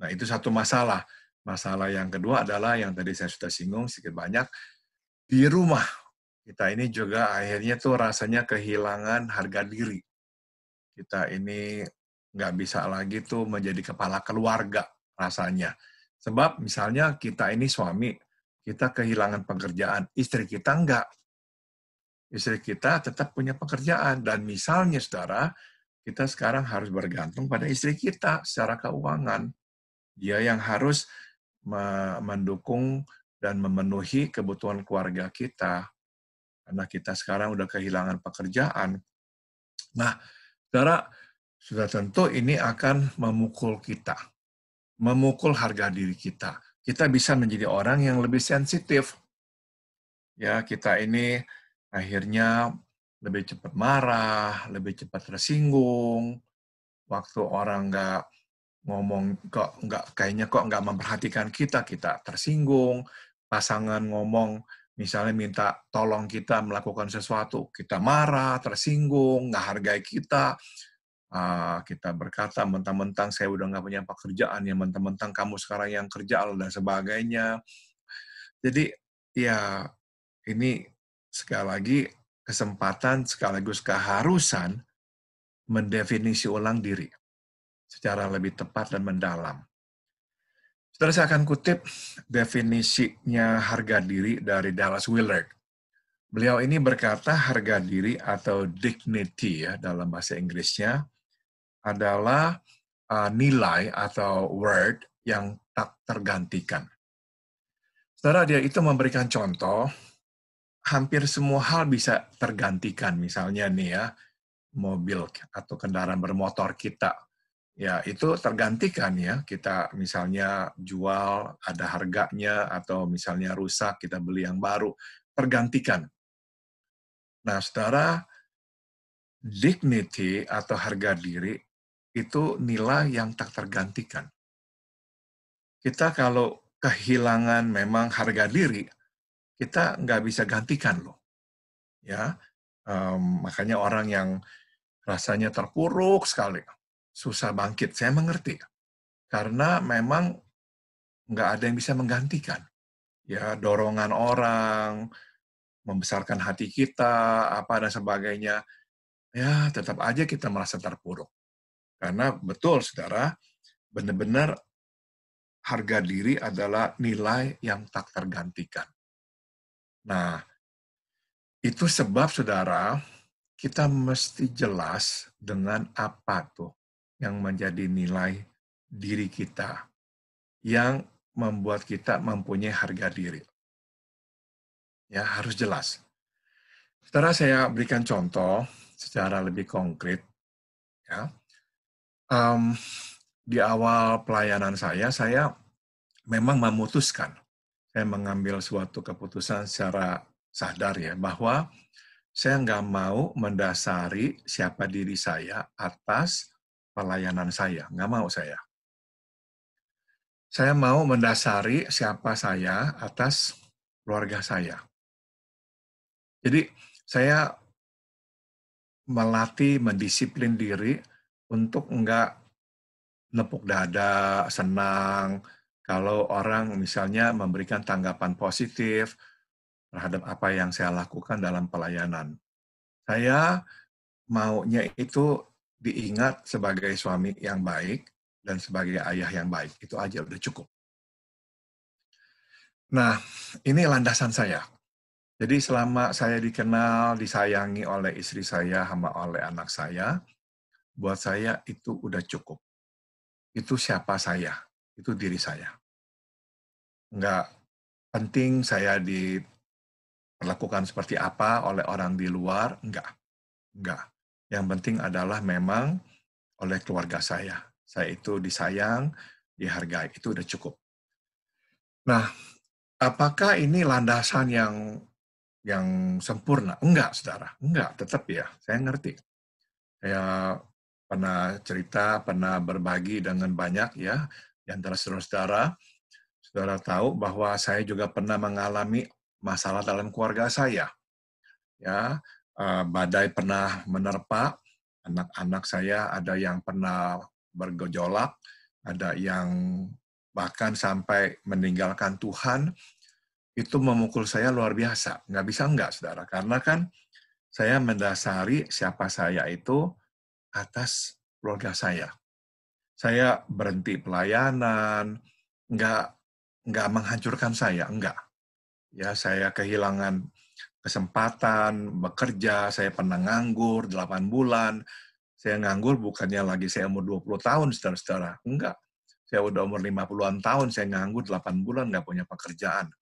Nah itu satu masalah. Masalah yang kedua adalah yang tadi saya sudah singgung sedikit banyak di rumah kita ini juga akhirnya tuh rasanya kehilangan harga diri. Kita ini nggak bisa lagi tuh menjadi kepala keluarga rasanya. Sebab misalnya kita ini suami, kita kehilangan pekerjaan, istri kita enggak. Istri kita tetap punya pekerjaan. Dan misalnya, saudara, kita sekarang harus bergantung pada istri kita secara keuangan. Dia yang harus mendukung dan memenuhi kebutuhan keluarga kita. Karena kita sekarang udah kehilangan pekerjaan. Nah, saudara, sudah tentu ini akan memukul kita. Memukul harga diri kita kita bisa menjadi orang yang lebih sensitif. Ya, kita ini akhirnya lebih cepat marah, lebih cepat tersinggung. Waktu orang nggak ngomong kok nggak kayaknya kok nggak memperhatikan kita, kita tersinggung. Pasangan ngomong misalnya minta tolong kita melakukan sesuatu, kita marah, tersinggung, nggak hargai kita, Ah, kita berkata mentang-mentang saya udah nggak punya pekerjaan ya mentang-mentang kamu sekarang yang kerja dan sebagainya jadi ya ini sekali lagi kesempatan sekaligus keharusan mendefinisi ulang diri secara lebih tepat dan mendalam. Setelah saya akan kutip definisinya harga diri dari Dallas Willard. Beliau ini berkata harga diri atau dignity ya dalam bahasa Inggrisnya adalah uh, nilai atau word yang tak tergantikan. Saudara, dia itu memberikan contoh, hampir semua hal bisa tergantikan. Misalnya nih ya, mobil atau kendaraan bermotor kita. Ya, itu tergantikan ya. Kita misalnya jual, ada harganya, atau misalnya rusak, kita beli yang baru. Tergantikan. Nah, saudara, dignity atau harga diri itu nilai yang tak tergantikan. Kita kalau kehilangan memang harga diri, kita nggak bisa gantikan loh. Ya, um, makanya orang yang rasanya terpuruk sekali, susah bangkit. Saya mengerti, karena memang nggak ada yang bisa menggantikan. Ya, dorongan orang, membesarkan hati kita, apa dan sebagainya. Ya, tetap aja kita merasa terpuruk. Karena betul saudara, benar-benar harga diri adalah nilai yang tak tergantikan. Nah, itu sebab saudara, kita mesti jelas dengan apa tuh yang menjadi nilai diri kita yang membuat kita mempunyai harga diri. Ya, harus jelas. Saudara saya berikan contoh secara lebih konkret ya um, di awal pelayanan saya, saya memang memutuskan, saya mengambil suatu keputusan secara sadar ya, bahwa saya nggak mau mendasari siapa diri saya atas pelayanan saya. Nggak mau saya. Saya mau mendasari siapa saya atas keluarga saya. Jadi saya melatih, mendisiplin diri untuk enggak nepuk dada, senang, kalau orang misalnya memberikan tanggapan positif terhadap apa yang saya lakukan dalam pelayanan. Saya maunya itu diingat sebagai suami yang baik dan sebagai ayah yang baik. Itu aja udah cukup. Nah, ini landasan saya. Jadi selama saya dikenal, disayangi oleh istri saya sama oleh anak saya, buat saya itu udah cukup. Itu siapa saya, itu diri saya. Enggak penting saya diperlakukan seperti apa oleh orang di luar, enggak. Enggak. Yang penting adalah memang oleh keluarga saya. Saya itu disayang, dihargai, itu udah cukup. Nah, apakah ini landasan yang yang sempurna? Enggak, saudara. Enggak, tetap ya. Saya ngerti. ya pernah cerita, pernah berbagi dengan banyak ya di antara saudara-saudara. Saudara tahu bahwa saya juga pernah mengalami masalah dalam keluarga saya. Ya, eh, badai pernah menerpa anak-anak saya, ada yang pernah bergejolak, ada yang bahkan sampai meninggalkan Tuhan, itu memukul saya luar biasa. Nggak bisa nggak, saudara. Karena kan saya mendasari siapa saya itu atas keluarga saya. Saya berhenti pelayanan, nggak nggak menghancurkan saya, enggak. Ya, saya kehilangan kesempatan bekerja, saya pernah nganggur 8 bulan. Saya nganggur bukannya lagi saya umur 20 tahun, saudara-saudara. Enggak. Saya udah umur 50-an tahun, saya nganggur 8 bulan, nggak punya pekerjaan.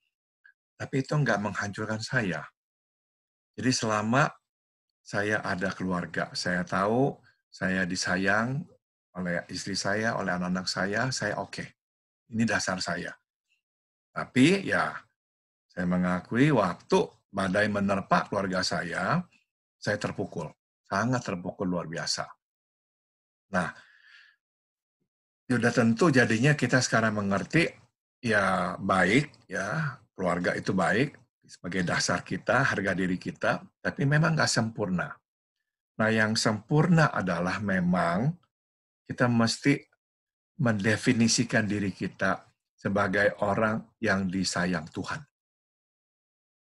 Tapi itu nggak menghancurkan saya. Jadi selama saya ada keluarga, saya tahu saya disayang oleh istri saya, oleh anak-anak saya, saya oke. Okay. Ini dasar saya. Tapi ya, saya mengakui waktu badai menerpa keluarga saya, saya terpukul. Sangat terpukul luar biasa. Nah, sudah ya tentu jadinya kita sekarang mengerti ya baik ya keluarga itu baik sebagai dasar kita harga diri kita tapi memang nggak sempurna Nah, yang sempurna adalah memang kita mesti mendefinisikan diri kita sebagai orang yang disayang Tuhan.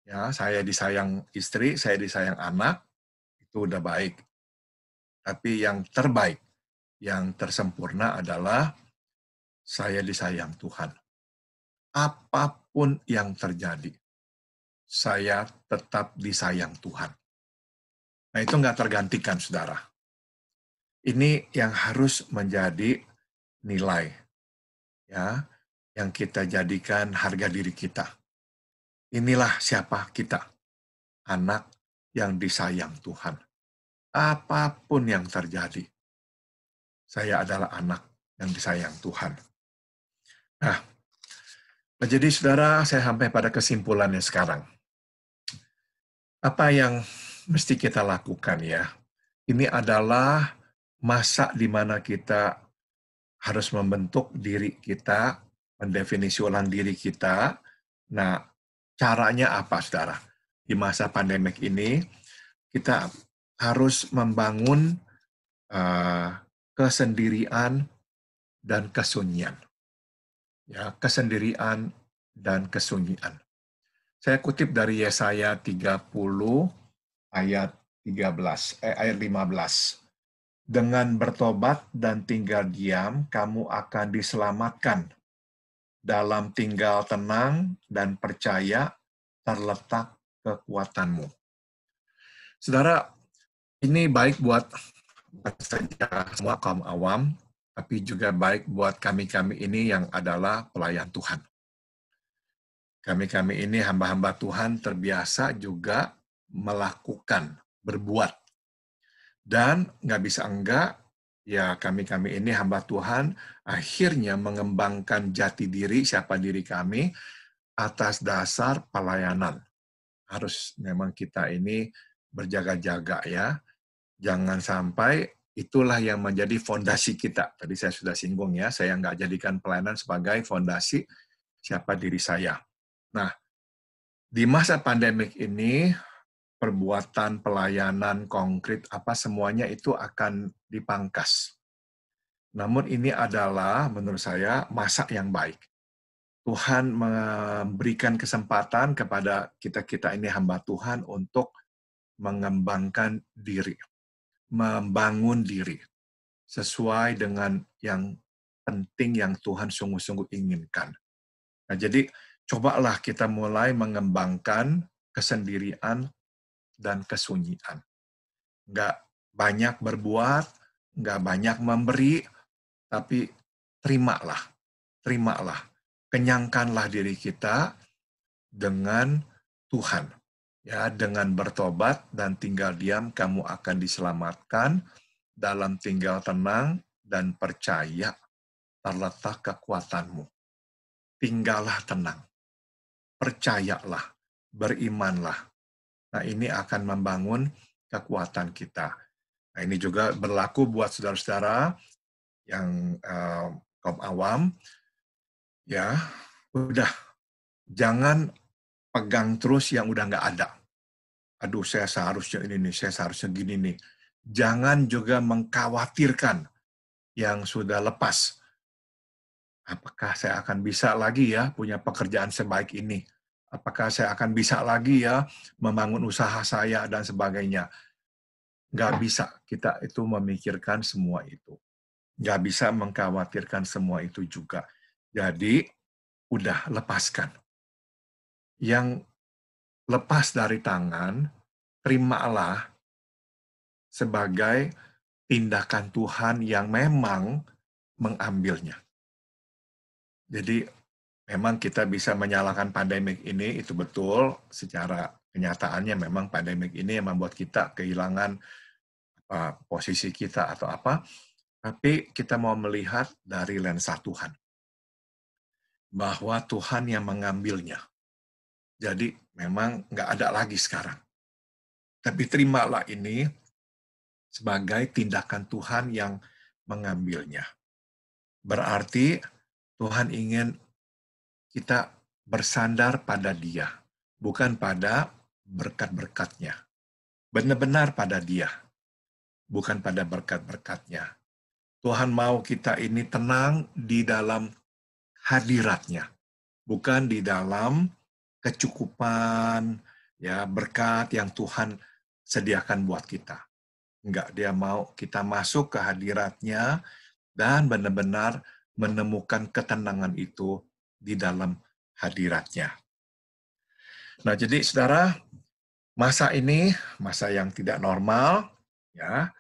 Ya, saya disayang istri, saya disayang anak, itu udah baik. Tapi yang terbaik, yang tersempurna adalah saya disayang Tuhan. Apapun yang terjadi, saya tetap disayang Tuhan. Nah itu nggak tergantikan, saudara. Ini yang harus menjadi nilai ya yang kita jadikan harga diri kita. Inilah siapa kita, anak yang disayang Tuhan. Apapun yang terjadi, saya adalah anak yang disayang Tuhan. Nah, menjadi jadi saudara, saya sampai pada kesimpulannya sekarang. Apa yang mesti kita lakukan ya. Ini adalah masa di mana kita harus membentuk diri kita, mendefinisi ulang diri kita. Nah, caranya apa, saudara? Di masa pandemik ini, kita harus membangun uh, kesendirian dan kesunyian. Ya, kesendirian dan kesunyian. Saya kutip dari Yesaya 30 ayat 13 eh, ayat 15. Dengan bertobat dan tinggal diam, kamu akan diselamatkan. Dalam tinggal tenang dan percaya terletak kekuatanmu. Saudara, ini baik buat saja semua kaum awam, tapi juga baik buat kami-kami ini yang adalah pelayan Tuhan. Kami-kami ini hamba-hamba Tuhan terbiasa juga melakukan, berbuat. Dan nggak bisa enggak, ya kami-kami ini hamba Tuhan akhirnya mengembangkan jati diri, siapa diri kami, atas dasar pelayanan. Harus memang kita ini berjaga-jaga ya. Jangan sampai itulah yang menjadi fondasi kita. Tadi saya sudah singgung ya, saya nggak jadikan pelayanan sebagai fondasi siapa diri saya. Nah, di masa pandemik ini, perbuatan, pelayanan, konkret, apa semuanya itu akan dipangkas. Namun ini adalah menurut saya masa yang baik. Tuhan memberikan kesempatan kepada kita-kita ini hamba Tuhan untuk mengembangkan diri, membangun diri sesuai dengan yang penting yang Tuhan sungguh-sungguh inginkan. Nah, jadi cobalah kita mulai mengembangkan kesendirian dan kesunyian. Nggak banyak berbuat, nggak banyak memberi, tapi terimalah, terimalah, kenyangkanlah diri kita dengan Tuhan. Ya, dengan bertobat dan tinggal diam kamu akan diselamatkan dalam tinggal tenang dan percaya terletak kekuatanmu. Tinggallah tenang. Percayalah, berimanlah Nah, ini akan membangun kekuatan kita. Nah, ini juga berlaku buat saudara-saudara yang uh, kaum awam. Ya, udah jangan pegang terus yang udah nggak ada. Aduh, saya seharusnya ini nih, saya seharusnya gini nih. Jangan juga mengkhawatirkan yang sudah lepas. Apakah saya akan bisa lagi ya punya pekerjaan sebaik ini? apakah saya akan bisa lagi ya membangun usaha saya dan sebagainya. Nggak bisa kita itu memikirkan semua itu. Nggak bisa mengkhawatirkan semua itu juga. Jadi, udah lepaskan. Yang lepas dari tangan, terimalah sebagai tindakan Tuhan yang memang mengambilnya. Jadi Emang kita bisa menyalahkan pandemik ini itu betul secara kenyataannya memang pandemik ini yang membuat kita kehilangan apa, posisi kita atau apa, tapi kita mau melihat dari lensa Tuhan. Bahwa Tuhan yang mengambilnya. Jadi memang nggak ada lagi sekarang. Tapi terimalah ini sebagai tindakan Tuhan yang mengambilnya. Berarti Tuhan ingin kita bersandar pada dia, bukan pada berkat-berkatnya. Benar-benar pada dia, bukan pada berkat-berkatnya. Tuhan mau kita ini tenang di dalam hadiratnya, bukan di dalam kecukupan, ya berkat yang Tuhan sediakan buat kita. Enggak, dia mau kita masuk ke hadiratnya dan benar-benar menemukan ketenangan itu di dalam hadiratnya. Nah, jadi saudara, masa ini masa yang tidak normal, ya.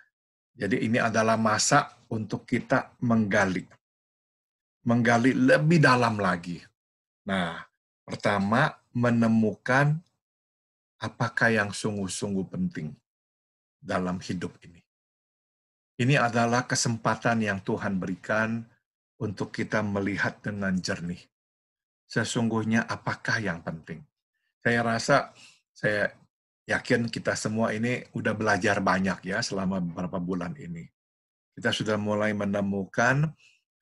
Jadi ini adalah masa untuk kita menggali, menggali lebih dalam lagi. Nah, pertama menemukan apakah yang sungguh-sungguh penting dalam hidup ini. Ini adalah kesempatan yang Tuhan berikan untuk kita melihat dengan jernih sesungguhnya apakah yang penting. Saya rasa, saya yakin kita semua ini udah belajar banyak ya selama beberapa bulan ini. Kita sudah mulai menemukan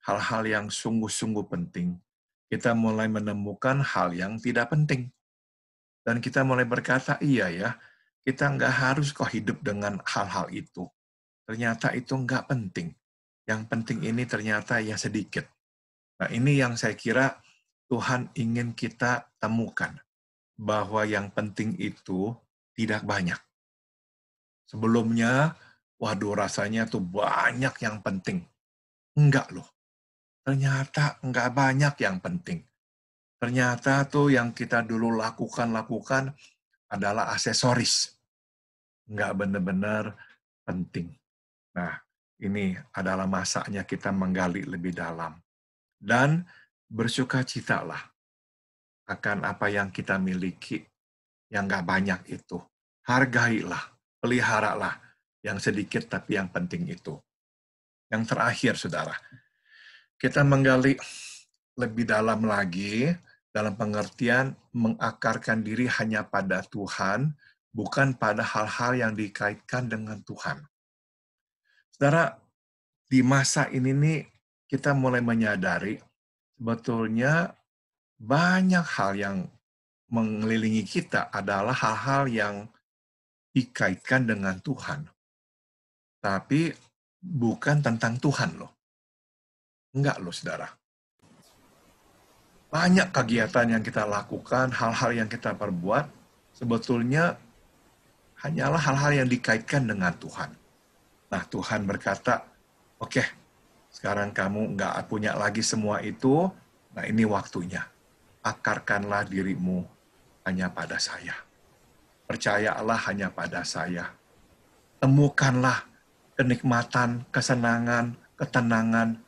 hal-hal yang sungguh-sungguh penting. Kita mulai menemukan hal yang tidak penting. Dan kita mulai berkata, iya ya, kita nggak harus kok hidup dengan hal-hal itu. Ternyata itu nggak penting. Yang penting ini ternyata ya sedikit. Nah ini yang saya kira Tuhan ingin kita temukan bahwa yang penting itu tidak banyak. Sebelumnya, waduh rasanya tuh banyak yang penting. Enggak loh. Ternyata enggak banyak yang penting. Ternyata tuh yang kita dulu lakukan-lakukan adalah aksesoris. Enggak benar-benar penting. Nah, ini adalah masanya kita menggali lebih dalam. Dan bersukacitalah akan apa yang kita miliki yang nggak banyak itu. Hargailah, peliharalah yang sedikit tapi yang penting itu. Yang terakhir, saudara, kita menggali lebih dalam lagi dalam pengertian mengakarkan diri hanya pada Tuhan, bukan pada hal-hal yang dikaitkan dengan Tuhan. Saudara, di masa ini nih kita mulai menyadari sebetulnya banyak hal yang mengelilingi kita adalah hal-hal yang dikaitkan dengan Tuhan. Tapi bukan tentang Tuhan loh. Enggak loh saudara. Banyak kegiatan yang kita lakukan, hal-hal yang kita perbuat, sebetulnya hanyalah hal-hal yang dikaitkan dengan Tuhan. Nah Tuhan berkata, oke okay, sekarang kamu nggak punya lagi semua itu, nah ini waktunya. Akarkanlah dirimu hanya pada saya. Percayalah hanya pada saya. Temukanlah kenikmatan, kesenangan, ketenangan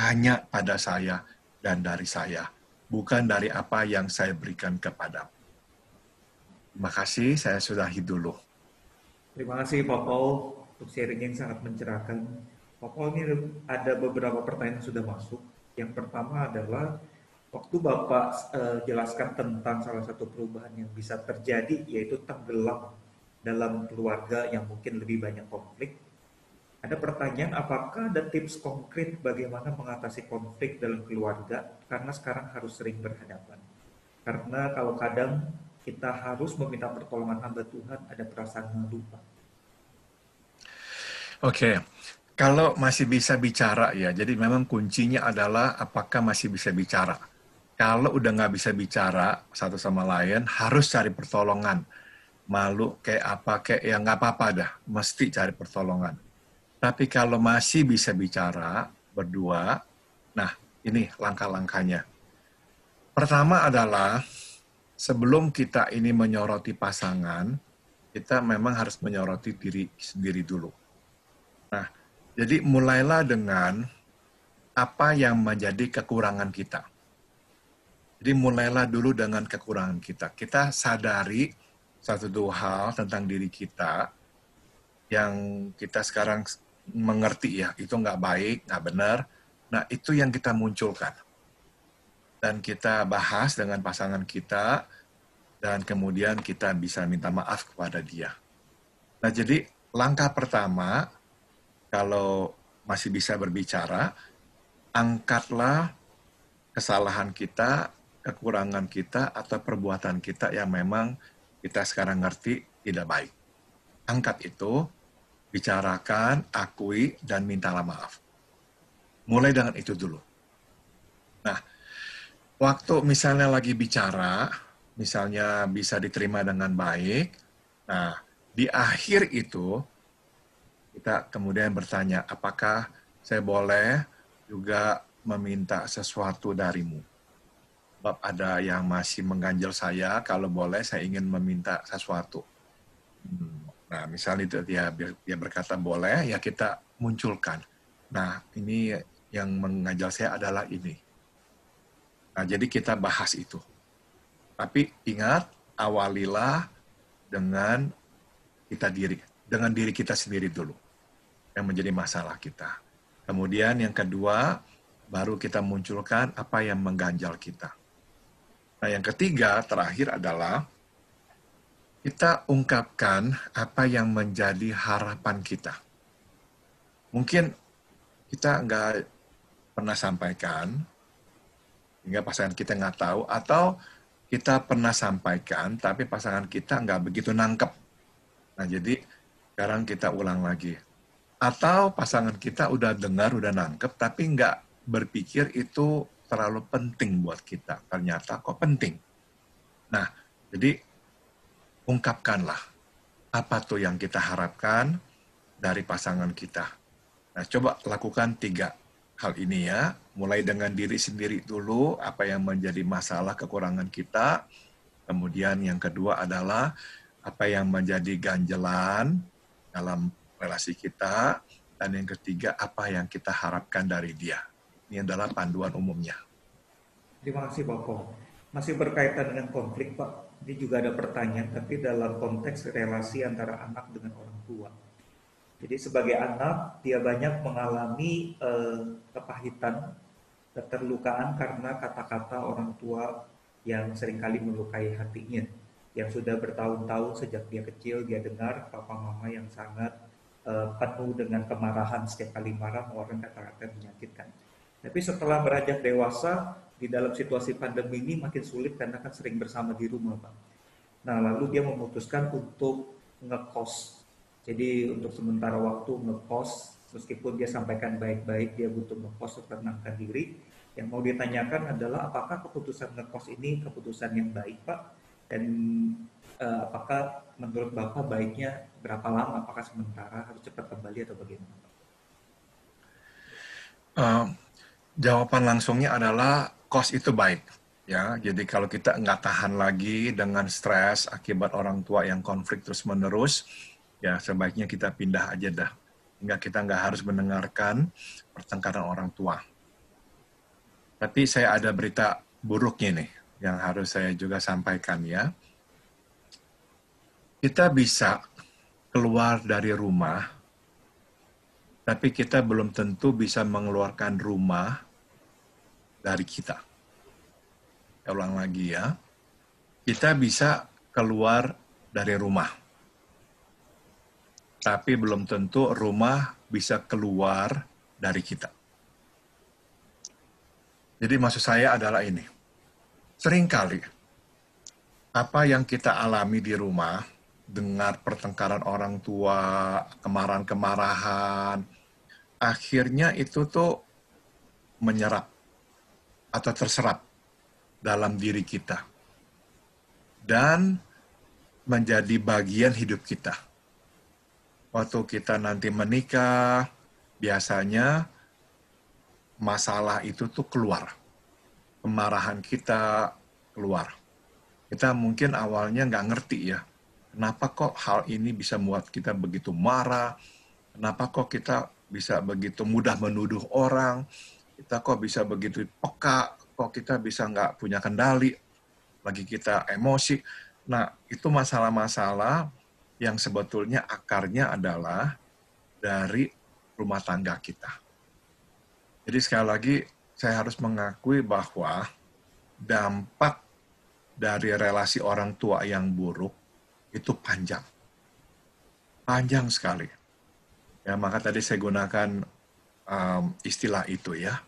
hanya pada saya dan dari saya, bukan dari apa yang saya berikan kepada. Terima kasih, saya sudahi dulu. Terima kasih Pak Paul untuk sharing yang sangat mencerahkan. Bapak ini ada beberapa pertanyaan yang sudah masuk. Yang pertama adalah waktu Bapak uh, jelaskan tentang salah satu perubahan yang bisa terjadi yaitu tenggelam dalam keluarga yang mungkin lebih banyak konflik. Ada pertanyaan apakah ada tips konkret bagaimana mengatasi konflik dalam keluarga karena sekarang harus sering berhadapan. Karena kalau kadang kita harus meminta pertolongan hamba Tuhan ada perasaan lupa. Oke. Okay. Kalau masih bisa bicara ya, jadi memang kuncinya adalah apakah masih bisa bicara. Kalau udah nggak bisa bicara satu sama lain, harus cari pertolongan. Malu kayak apa, kayak ya nggak apa-apa dah, mesti cari pertolongan. Tapi kalau masih bisa bicara berdua, nah ini langkah-langkahnya. Pertama adalah sebelum kita ini menyoroti pasangan, kita memang harus menyoroti diri sendiri dulu jadi mulailah dengan apa yang menjadi kekurangan kita. Jadi mulailah dulu dengan kekurangan kita. Kita sadari satu dua hal tentang diri kita yang kita sekarang mengerti ya, itu nggak baik, nggak benar. Nah, itu yang kita munculkan. Dan kita bahas dengan pasangan kita, dan kemudian kita bisa minta maaf kepada dia. Nah, jadi langkah pertama kalau masih bisa berbicara, angkatlah kesalahan kita, kekurangan kita, atau perbuatan kita yang memang kita sekarang ngerti tidak baik. Angkat itu, bicarakan, akui, dan mintalah maaf. Mulai dengan itu dulu. Nah, waktu misalnya lagi bicara, misalnya bisa diterima dengan baik, nah, di akhir itu, kita kemudian bertanya, apakah saya boleh juga meminta sesuatu darimu? Sebab ada yang masih mengganjal saya, kalau boleh saya ingin meminta sesuatu. Hmm, nah, misalnya itu dia, dia berkata boleh, ya kita munculkan. Nah, ini yang mengganjal saya adalah ini. Nah, jadi kita bahas itu. Tapi ingat, awalilah dengan kita diri, dengan diri kita sendiri dulu yang menjadi masalah kita. Kemudian yang kedua, baru kita munculkan apa yang mengganjal kita. Nah, yang ketiga, terakhir adalah kita ungkapkan apa yang menjadi harapan kita. Mungkin kita nggak pernah sampaikan, hingga pasangan kita nggak tahu, atau kita pernah sampaikan, tapi pasangan kita nggak begitu nangkep. Nah, jadi sekarang kita ulang lagi atau pasangan kita udah dengar, udah nangkep, tapi nggak berpikir itu terlalu penting buat kita. Ternyata kok penting. Nah, jadi ungkapkanlah apa tuh yang kita harapkan dari pasangan kita. Nah, coba lakukan tiga hal ini ya. Mulai dengan diri sendiri dulu, apa yang menjadi masalah kekurangan kita. Kemudian yang kedua adalah apa yang menjadi ganjelan dalam relasi kita, dan yang ketiga apa yang kita harapkan dari dia. Ini adalah panduan umumnya. Terima kasih Bapak. Masih berkaitan dengan konflik Pak, ini juga ada pertanyaan, tapi dalam konteks relasi antara anak dengan orang tua. Jadi sebagai anak, dia banyak mengalami eh, kepahitan, keterlukaan karena kata-kata orang tua yang seringkali melukai hatinya. Yang sudah bertahun-tahun sejak dia kecil, dia dengar papa mama yang sangat Eh, penuh dengan kemarahan setiap kali marah orang kata-kata menyakitkan. Tapi setelah beranjak dewasa di dalam situasi pandemi ini makin sulit karena kan sering bersama di rumah pak. Nah lalu dia memutuskan untuk ngekos. Jadi untuk sementara waktu ngekos meskipun dia sampaikan baik-baik dia butuh ngekos untuk tenangkan diri. Yang mau ditanyakan adalah apakah keputusan ngekos ini keputusan yang baik pak? Dan uh, apakah menurut Bapak baiknya berapa lama? Apakah sementara harus cepat kembali atau bagaimana? Uh, jawaban langsungnya adalah kos itu baik. Ya, jadi kalau kita nggak tahan lagi dengan stres akibat orang tua yang konflik terus menerus, ya sebaiknya kita pindah aja dah. Hingga kita nggak harus mendengarkan pertengkaran orang tua. Tapi saya ada berita buruknya nih, yang harus saya juga sampaikan ya kita bisa keluar dari rumah, tapi kita belum tentu bisa mengeluarkan rumah dari kita. Saya ulang lagi ya. Kita bisa keluar dari rumah. Tapi belum tentu rumah bisa keluar dari kita. Jadi maksud saya adalah ini. Seringkali apa yang kita alami di rumah dengar pertengkaran orang tua, kemarahan-kemarahan, akhirnya itu tuh menyerap atau terserap dalam diri kita dan menjadi bagian hidup kita. Waktu kita nanti menikah, biasanya masalah itu tuh keluar. Kemarahan kita keluar. Kita mungkin awalnya nggak ngerti ya, kenapa kok hal ini bisa membuat kita begitu marah, kenapa kok kita bisa begitu mudah menuduh orang, kita kok bisa begitu peka, kok kita bisa nggak punya kendali, lagi kita emosi. Nah, itu masalah-masalah yang sebetulnya akarnya adalah dari rumah tangga kita. Jadi sekali lagi, saya harus mengakui bahwa dampak dari relasi orang tua yang buruk itu panjang. Panjang sekali. Ya, maka tadi saya gunakan um, istilah itu ya.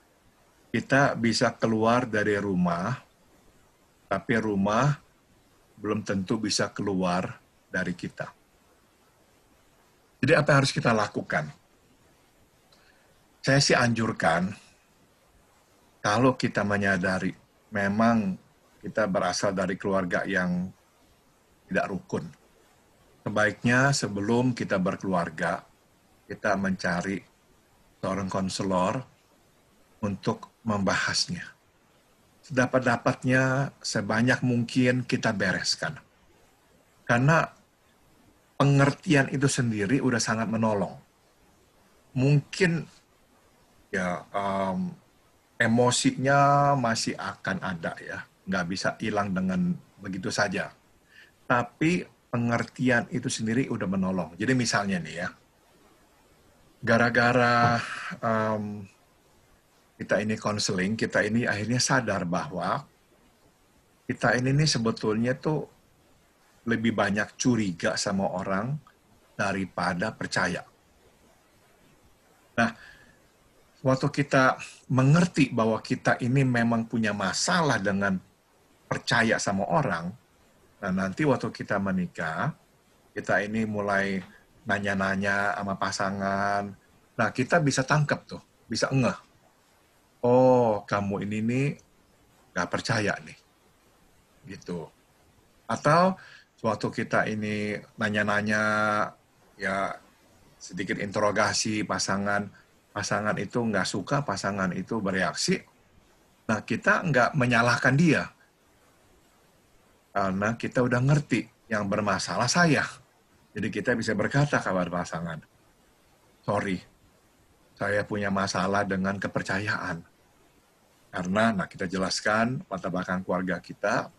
Kita bisa keluar dari rumah, tapi rumah belum tentu bisa keluar dari kita. Jadi apa yang harus kita lakukan? Saya sih anjurkan, kalau kita menyadari memang kita berasal dari keluarga yang tidak rukun sebaiknya sebelum kita berkeluarga, kita mencari seorang konselor untuk membahasnya. Sedapat-dapatnya sebanyak mungkin kita bereskan. Karena pengertian itu sendiri udah sangat menolong. Mungkin ya um, emosinya masih akan ada ya, nggak bisa hilang dengan begitu saja. Tapi pengertian itu sendiri udah menolong. Jadi misalnya nih ya, gara-gara um, kita ini konseling, kita ini akhirnya sadar bahwa kita ini nih sebetulnya tuh lebih banyak curiga sama orang daripada percaya. Nah, waktu kita mengerti bahwa kita ini memang punya masalah dengan percaya sama orang, Nah, nanti waktu kita menikah, kita ini mulai nanya-nanya sama pasangan. Nah, kita bisa tangkap tuh, bisa ngeh. Oh, kamu ini nih nggak percaya nih. Gitu. Atau suatu kita ini nanya-nanya ya sedikit interogasi pasangan pasangan itu nggak suka pasangan itu bereaksi nah kita nggak menyalahkan dia karena kita udah ngerti yang bermasalah saya. Jadi kita bisa berkata kabar pasangan, sorry, saya punya masalah dengan kepercayaan. Karena, nah kita jelaskan mata belakang keluarga kita,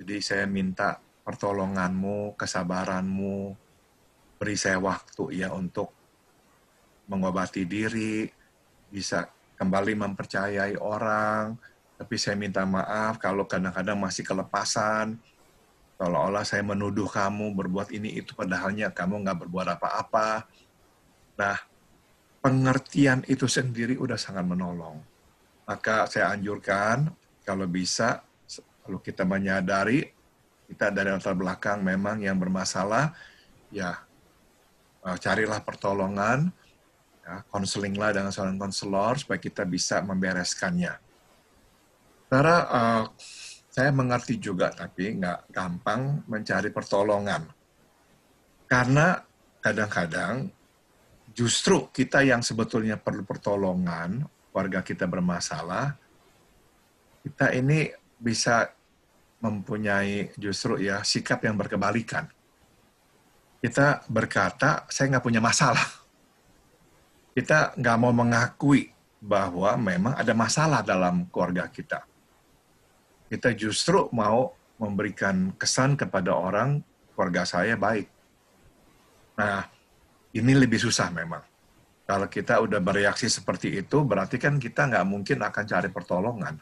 jadi saya minta pertolonganmu, kesabaranmu, beri saya waktu ya untuk mengobati diri, bisa kembali mempercayai orang, tapi saya minta maaf kalau kadang-kadang masih kelepasan, seolah-olah saya menuduh kamu berbuat ini itu padahalnya kamu nggak berbuat apa-apa. Nah, pengertian itu sendiri udah sangat menolong. Maka saya anjurkan kalau bisa kalau kita menyadari kita dari latar belakang memang yang bermasalah, ya eh, carilah pertolongan, ya, konselinglah dengan seorang konselor supaya kita bisa membereskannya. Karena uh, eh, saya mengerti juga, tapi nggak gampang mencari pertolongan. Karena kadang-kadang justru kita yang sebetulnya perlu pertolongan, warga kita bermasalah, kita ini bisa mempunyai justru ya sikap yang berkebalikan. Kita berkata, saya nggak punya masalah. Kita nggak mau mengakui bahwa memang ada masalah dalam keluarga kita kita justru mau memberikan kesan kepada orang keluarga saya baik. Nah, ini lebih susah memang. Kalau kita udah bereaksi seperti itu, berarti kan kita nggak mungkin akan cari pertolongan.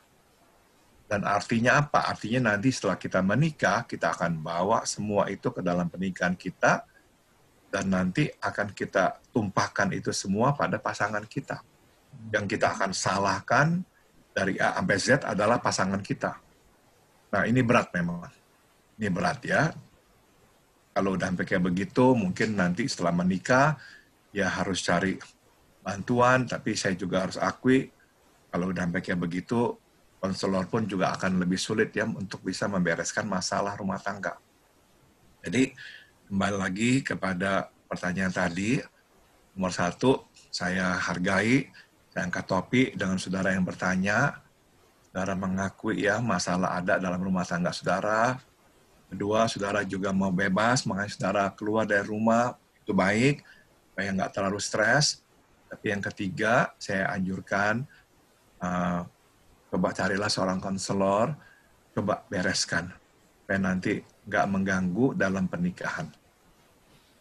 Dan artinya apa? Artinya nanti setelah kita menikah, kita akan bawa semua itu ke dalam pernikahan kita, dan nanti akan kita tumpahkan itu semua pada pasangan kita. Yang kita akan salahkan dari A sampai Z adalah pasangan kita. Nah ini berat memang. Ini berat ya. Kalau udah sampai kayak begitu, mungkin nanti setelah menikah, ya harus cari bantuan, tapi saya juga harus akui, kalau udah sampai kayak begitu, konselor pun juga akan lebih sulit ya untuk bisa membereskan masalah rumah tangga. Jadi kembali lagi kepada pertanyaan tadi, nomor satu, saya hargai, saya angkat topi dengan saudara yang bertanya, saudara mengakui ya masalah ada dalam rumah tangga saudara. Kedua, saudara juga mau bebas, makanya saudara keluar dari rumah itu baik, supaya nggak terlalu stres. Tapi yang ketiga, saya anjurkan uh, coba carilah seorang konselor, coba bereskan supaya nanti nggak mengganggu dalam pernikahan.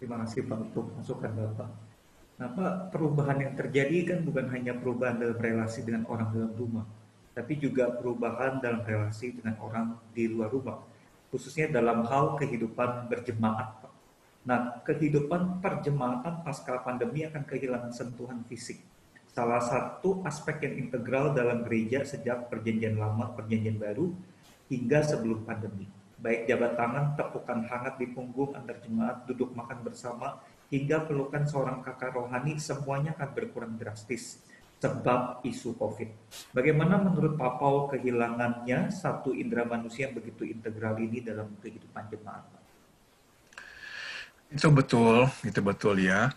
Terima kasih Pak untuk masukan Bapak. Nah Pak, perubahan yang terjadi kan bukan hanya perubahan dalam relasi dengan orang dalam rumah, tapi juga perubahan dalam relasi dengan orang di luar rumah, khususnya dalam hal kehidupan berjemaat. Nah, kehidupan perjemaatan pasca pandemi akan kehilangan sentuhan fisik. Salah satu aspek yang integral dalam gereja sejak perjanjian lama, perjanjian baru, hingga sebelum pandemi. Baik jabat tangan, tepukan hangat di punggung antar jemaat, duduk makan bersama, hingga pelukan seorang kakak rohani, semuanya akan berkurang drastis sebab isu COVID. Bagaimana menurut Papau kehilangannya satu indera manusia yang begitu integral ini dalam kehidupan jemaat? Itu betul, itu betul ya.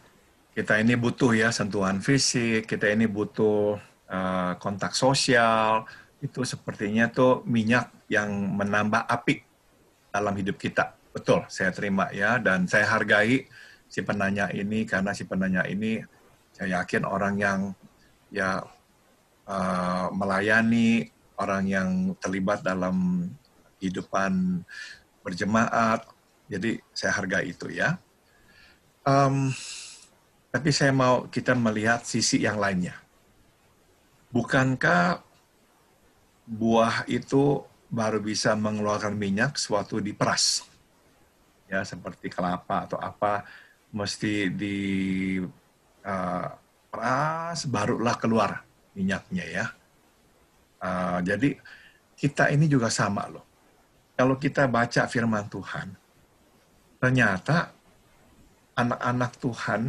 Kita ini butuh ya sentuhan fisik, kita ini butuh eh, kontak sosial. Itu sepertinya tuh minyak yang menambah api dalam hidup kita. Betul, saya terima ya dan saya hargai si penanya ini karena si penanya ini saya yakin orang yang ya uh, melayani orang yang terlibat dalam kehidupan berjemaat. Jadi saya hargai itu ya. Um, tapi saya mau kita melihat sisi yang lainnya. Bukankah buah itu baru bisa mengeluarkan minyak suatu diperas? Ya, seperti kelapa atau apa mesti di eh, keras barulah keluar minyaknya ya. Uh, jadi kita ini juga sama loh. Kalau kita baca firman Tuhan, ternyata anak-anak Tuhan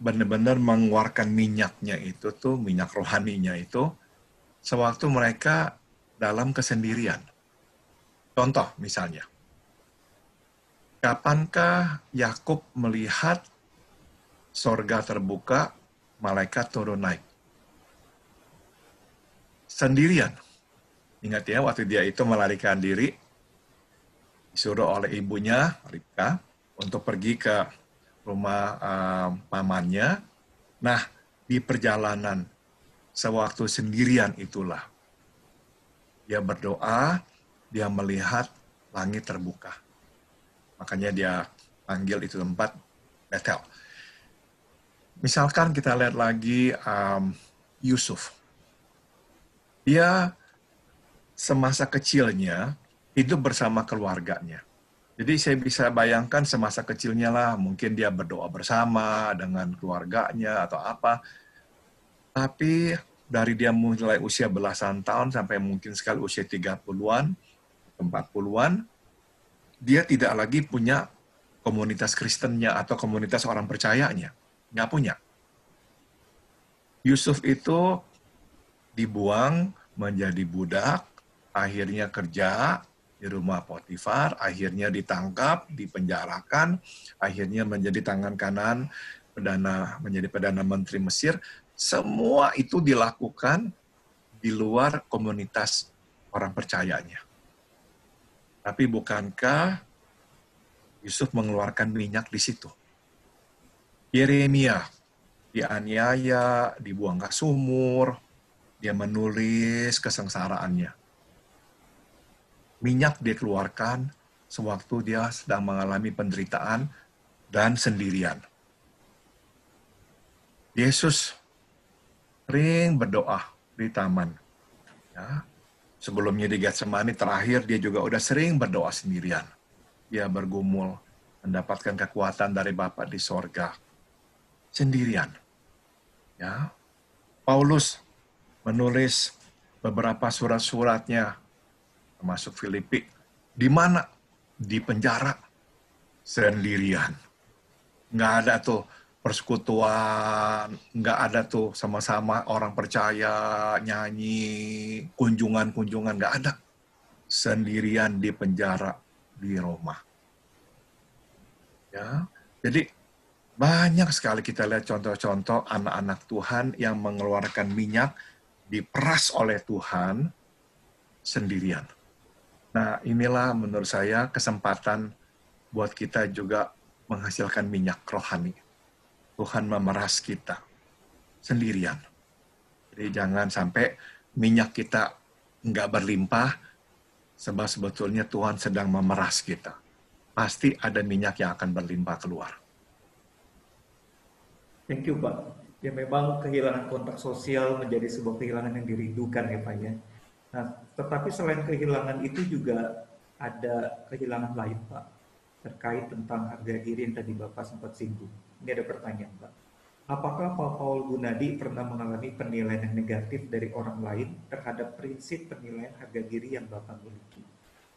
benar-benar mengeluarkan minyaknya itu tuh, minyak rohaninya itu, sewaktu mereka dalam kesendirian. Contoh misalnya, kapankah Yakub melihat sorga terbuka malaikat turun naik. Sendirian. Ingat ya, waktu dia itu melarikan diri, disuruh oleh ibunya, Rika, untuk pergi ke rumah um, pamannya. Nah, di perjalanan sewaktu sendirian itulah dia berdoa, dia melihat langit terbuka. Makanya dia panggil itu tempat Bethel. Misalkan kita lihat lagi um, Yusuf. Dia semasa kecilnya hidup bersama keluarganya. Jadi saya bisa bayangkan semasa kecilnya lah, mungkin dia berdoa bersama dengan keluarganya atau apa. Tapi dari dia mulai usia belasan tahun sampai mungkin sekali usia 30-an, 40-an, dia tidak lagi punya komunitas Kristennya atau komunitas orang percayanya nggak punya. Yusuf itu dibuang menjadi budak, akhirnya kerja di rumah Potifar, akhirnya ditangkap, dipenjarakan, akhirnya menjadi tangan kanan perdana menjadi perdana menteri Mesir. Semua itu dilakukan di luar komunitas orang percayanya. Tapi bukankah Yusuf mengeluarkan minyak di situ? Yeremia dianiaya, dibuang ke sumur, dia menulis kesengsaraannya. Minyak dia keluarkan sewaktu dia sedang mengalami penderitaan dan sendirian. Yesus sering berdoa di taman. Ya. Sebelumnya di Getsemani terakhir dia juga udah sering berdoa sendirian. Dia bergumul mendapatkan kekuatan dari Bapa di sorga sendirian. Ya. Paulus menulis beberapa surat-suratnya termasuk Filipi di mana di penjara sendirian. Nggak ada tuh persekutuan, nggak ada tuh sama-sama orang percaya, nyanyi, kunjungan-kunjungan, nggak ada. Sendirian di penjara di Roma. Ya, jadi banyak sekali kita lihat contoh-contoh anak-anak Tuhan yang mengeluarkan minyak diperas oleh Tuhan sendirian. Nah, inilah menurut saya kesempatan buat kita juga menghasilkan minyak rohani. Tuhan memeras kita sendirian. Jadi jangan sampai minyak kita nggak berlimpah, sebab sebetulnya Tuhan sedang memeras kita. Pasti ada minyak yang akan berlimpah keluar you pak. Ya memang kehilangan kontak sosial menjadi sebuah kehilangan yang dirindukan ya Pak ya. Nah, tetapi selain kehilangan itu juga ada kehilangan lain Pak terkait tentang harga diri yang tadi Bapak sempat singgung. Ini ada pertanyaan Pak. Apakah Pak Paul Gunadi pernah mengalami penilaian yang negatif dari orang lain terhadap prinsip penilaian harga diri yang Bapak miliki?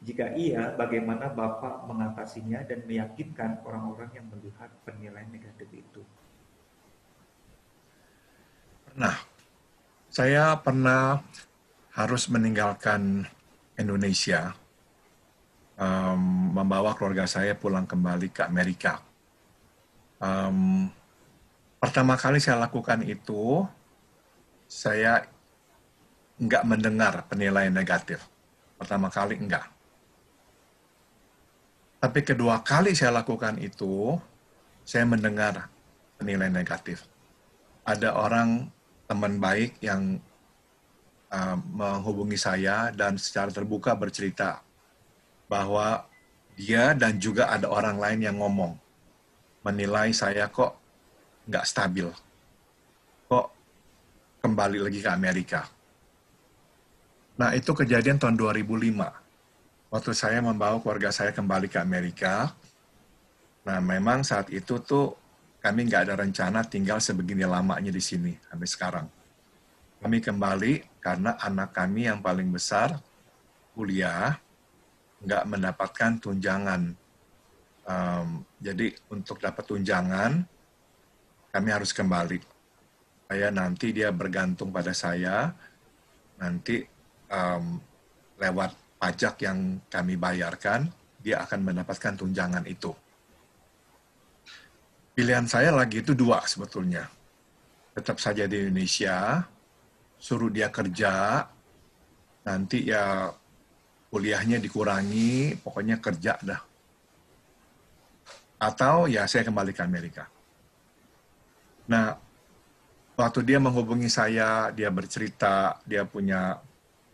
Jika iya, bagaimana Bapak mengatasinya dan meyakinkan orang-orang yang melihat penilaian negatif itu? Nah, saya pernah harus meninggalkan Indonesia, um, membawa keluarga saya pulang kembali ke Amerika. Um, pertama kali saya lakukan itu, saya nggak mendengar penilaian negatif. Pertama kali enggak. Tapi kedua kali saya lakukan itu, saya mendengar penilaian negatif. Ada orang teman baik yang uh, menghubungi saya dan secara terbuka bercerita bahwa dia dan juga ada orang lain yang ngomong menilai saya kok nggak stabil, kok kembali lagi ke Amerika. Nah itu kejadian tahun 2005, waktu saya membawa keluarga saya kembali ke Amerika. Nah memang saat itu tuh kami nggak ada rencana tinggal sebegini lamanya di sini sampai sekarang. Kami kembali karena anak kami yang paling besar kuliah nggak mendapatkan tunjangan. Um, jadi untuk dapat tunjangan kami harus kembali. Saya nanti dia bergantung pada saya nanti um, lewat pajak yang kami bayarkan dia akan mendapatkan tunjangan itu pilihan saya lagi itu dua sebetulnya. Tetap saja di Indonesia, suruh dia kerja, nanti ya kuliahnya dikurangi, pokoknya kerja dah. Atau ya saya kembali ke Amerika. Nah, waktu dia menghubungi saya, dia bercerita, dia punya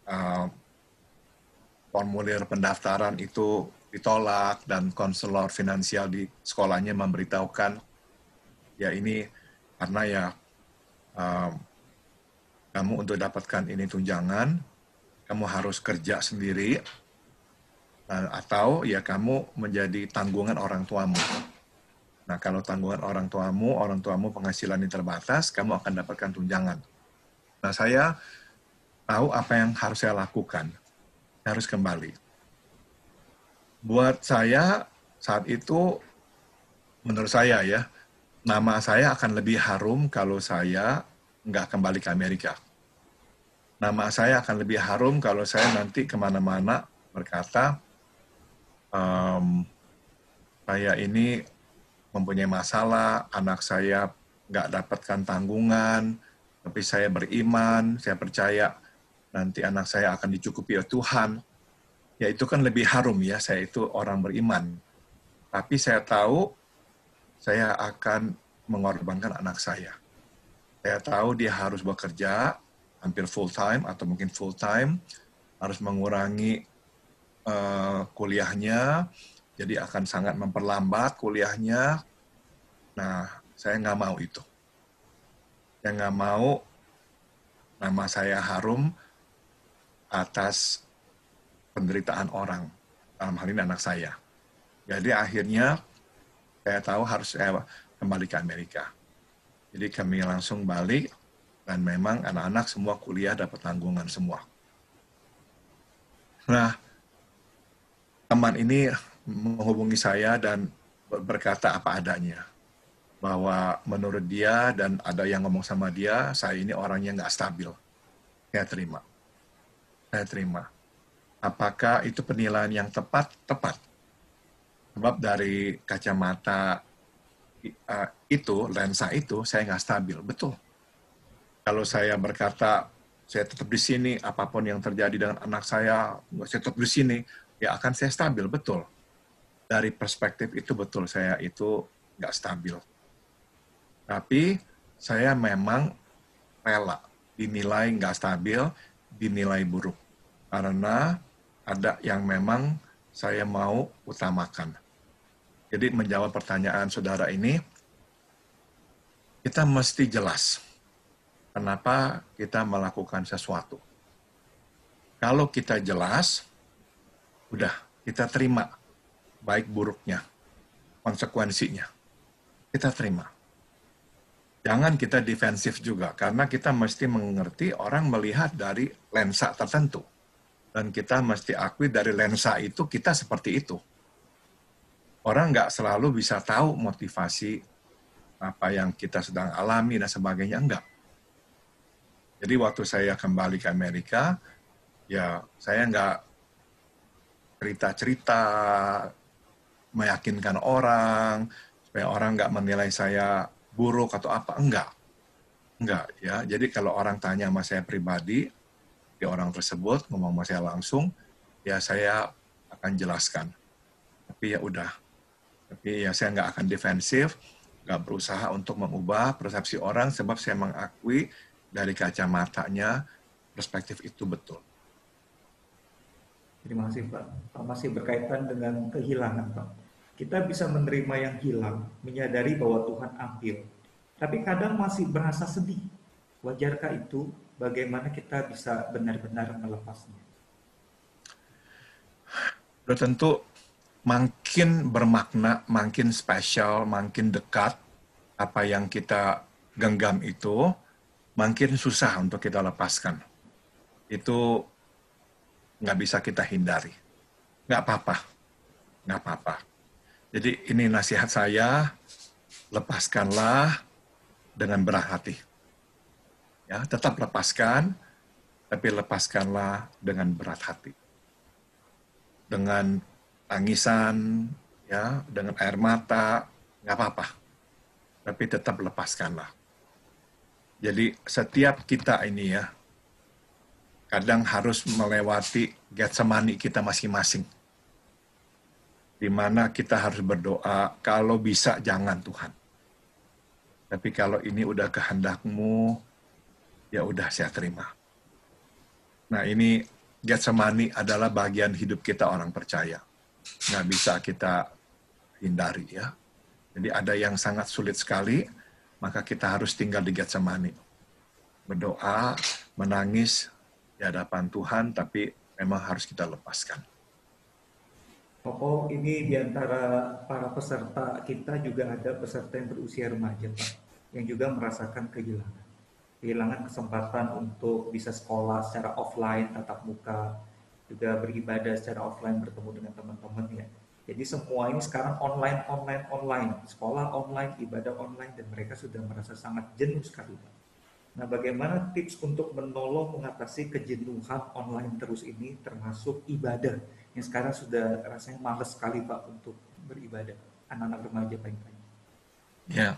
uh, formulir pendaftaran itu ditolak dan konselor finansial di sekolahnya memberitahukan ya ini karena ya um, kamu untuk dapatkan ini tunjangan, kamu harus kerja sendiri, uh, atau ya kamu menjadi tanggungan orang tuamu. Nah, kalau tanggungan orang tuamu, orang tuamu penghasilan yang terbatas, kamu akan dapatkan tunjangan. Nah, saya tahu apa yang harus saya lakukan. Saya harus kembali. Buat saya, saat itu, menurut saya ya, nama saya akan lebih harum kalau saya nggak kembali ke Amerika. Nama saya akan lebih harum kalau saya nanti kemana-mana berkata, um, saya ini mempunyai masalah, anak saya nggak dapatkan tanggungan, tapi saya beriman, saya percaya nanti anak saya akan dicukupi oleh Tuhan. Ya itu kan lebih harum ya, saya itu orang beriman. Tapi saya tahu saya akan mengorbankan anak saya. Saya tahu dia harus bekerja hampir full time atau mungkin full time, harus mengurangi uh, kuliahnya, jadi akan sangat memperlambat kuliahnya. Nah, saya nggak mau itu. Saya nggak mau nama saya harum atas penderitaan orang, dalam hal ini anak saya. Jadi akhirnya saya tahu harus saya kembali ke Amerika. Jadi kami langsung balik dan memang anak-anak semua kuliah dapat tanggungan semua. Nah, teman ini menghubungi saya dan berkata apa adanya. Bahwa menurut dia dan ada yang ngomong sama dia, saya ini orangnya nggak stabil. Saya terima. Saya terima. Apakah itu penilaian yang tepat? Tepat Sebab dari kacamata uh, itu, lensa itu, saya nggak stabil. Betul. Kalau saya berkata, saya tetap di sini, apapun yang terjadi dengan anak saya, saya tetap di sini, ya akan saya stabil. Betul. Dari perspektif itu, betul. Saya itu nggak stabil. Tapi saya memang rela dinilai nggak stabil, dinilai buruk. Karena ada yang memang saya mau utamakan. Jadi menjawab pertanyaan saudara ini, kita mesti jelas kenapa kita melakukan sesuatu. Kalau kita jelas, udah kita terima baik buruknya, konsekuensinya. Kita terima. Jangan kita defensif juga, karena kita mesti mengerti orang melihat dari lensa tertentu. Dan kita mesti akui dari lensa itu kita seperti itu. Orang nggak selalu bisa tahu motivasi apa yang kita sedang alami dan sebagainya, enggak. Jadi waktu saya kembali ke Amerika, ya saya nggak cerita-cerita, meyakinkan orang, supaya orang nggak menilai saya buruk atau apa, enggak. Enggak, ya. Jadi kalau orang tanya sama saya pribadi, menghadapi orang tersebut, ngomong sama saya langsung, ya saya akan jelaskan. Tapi ya udah. Tapi ya saya nggak akan defensif, nggak berusaha untuk mengubah persepsi orang sebab saya mengakui dari kacamatanya perspektif itu betul. Terima kasih Pak. masih berkaitan dengan kehilangan Pak. Kita bisa menerima yang hilang, menyadari bahwa Tuhan ambil. Tapi kadang masih berasa sedih. Wajarkah itu? bagaimana kita bisa benar-benar melepasnya? Sudah tentu makin bermakna, makin spesial, makin dekat apa yang kita genggam itu, makin susah untuk kita lepaskan. Itu nggak bisa kita hindari. Nggak apa-apa. Nggak apa-apa. Jadi ini nasihat saya, lepaskanlah dengan berat hati. Ya, tetap lepaskan, tapi lepaskanlah dengan berat hati. Dengan tangisan, ya, dengan air mata, nggak apa-apa. Tapi tetap lepaskanlah. Jadi setiap kita ini ya, kadang harus melewati Getsemani kita masing-masing. Di mana kita harus berdoa, kalau bisa jangan Tuhan. Tapi kalau ini udah kehendakmu, ya udah saya terima. Nah ini Getsemani adalah bagian hidup kita orang percaya. Nggak bisa kita hindari ya. Jadi ada yang sangat sulit sekali, maka kita harus tinggal di Getsemani. Berdoa, menangis di hadapan Tuhan, tapi memang harus kita lepaskan. Pokok oh, ini diantara para peserta kita juga ada peserta yang berusia remaja, Pak, yang juga merasakan kehilangan kehilangan kesempatan untuk bisa sekolah secara offline tatap muka juga beribadah secara offline bertemu dengan teman-teman ya jadi semua ini sekarang online online online sekolah online ibadah online dan mereka sudah merasa sangat jenuh sekali nah bagaimana tips untuk menolong mengatasi kejenuhan online terus ini termasuk ibadah yang sekarang sudah rasanya males sekali pak untuk beribadah anak-anak remaja paling banyak ya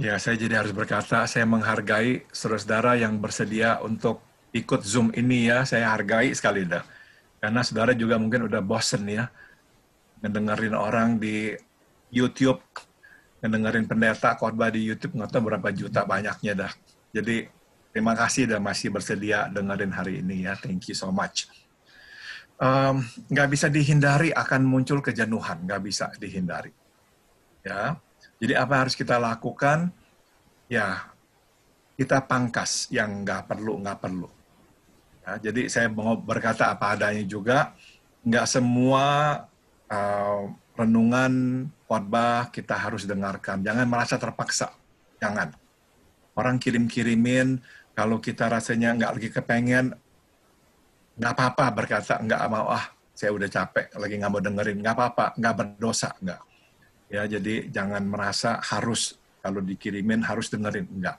Ya, saya jadi harus berkata, saya menghargai saudara-saudara yang bersedia untuk ikut Zoom ini ya, saya hargai sekali dah. Karena saudara juga mungkin udah bosen ya, ngedengerin orang di YouTube, ngedengerin pendeta khotbah di YouTube, nggak tahu berapa juta banyaknya dah. Jadi terima kasih dah masih bersedia dengerin hari ini ya, thank you so much nggak bisa dihindari akan muncul kejenuhan, nggak bisa dihindari. Ya, jadi apa harus kita lakukan? Ya, kita pangkas yang nggak perlu, nggak perlu. Ya, jadi saya mau berkata apa adanya juga, nggak semua uh, renungan khotbah kita harus dengarkan. Jangan merasa terpaksa, jangan. Orang kirim-kirimin, kalau kita rasanya nggak lagi kepengen, nggak apa-apa berkata nggak mau ah saya udah capek lagi nggak mau dengerin nggak apa-apa nggak berdosa nggak Ya, jadi jangan merasa harus kalau dikirimin harus dengerin, enggak.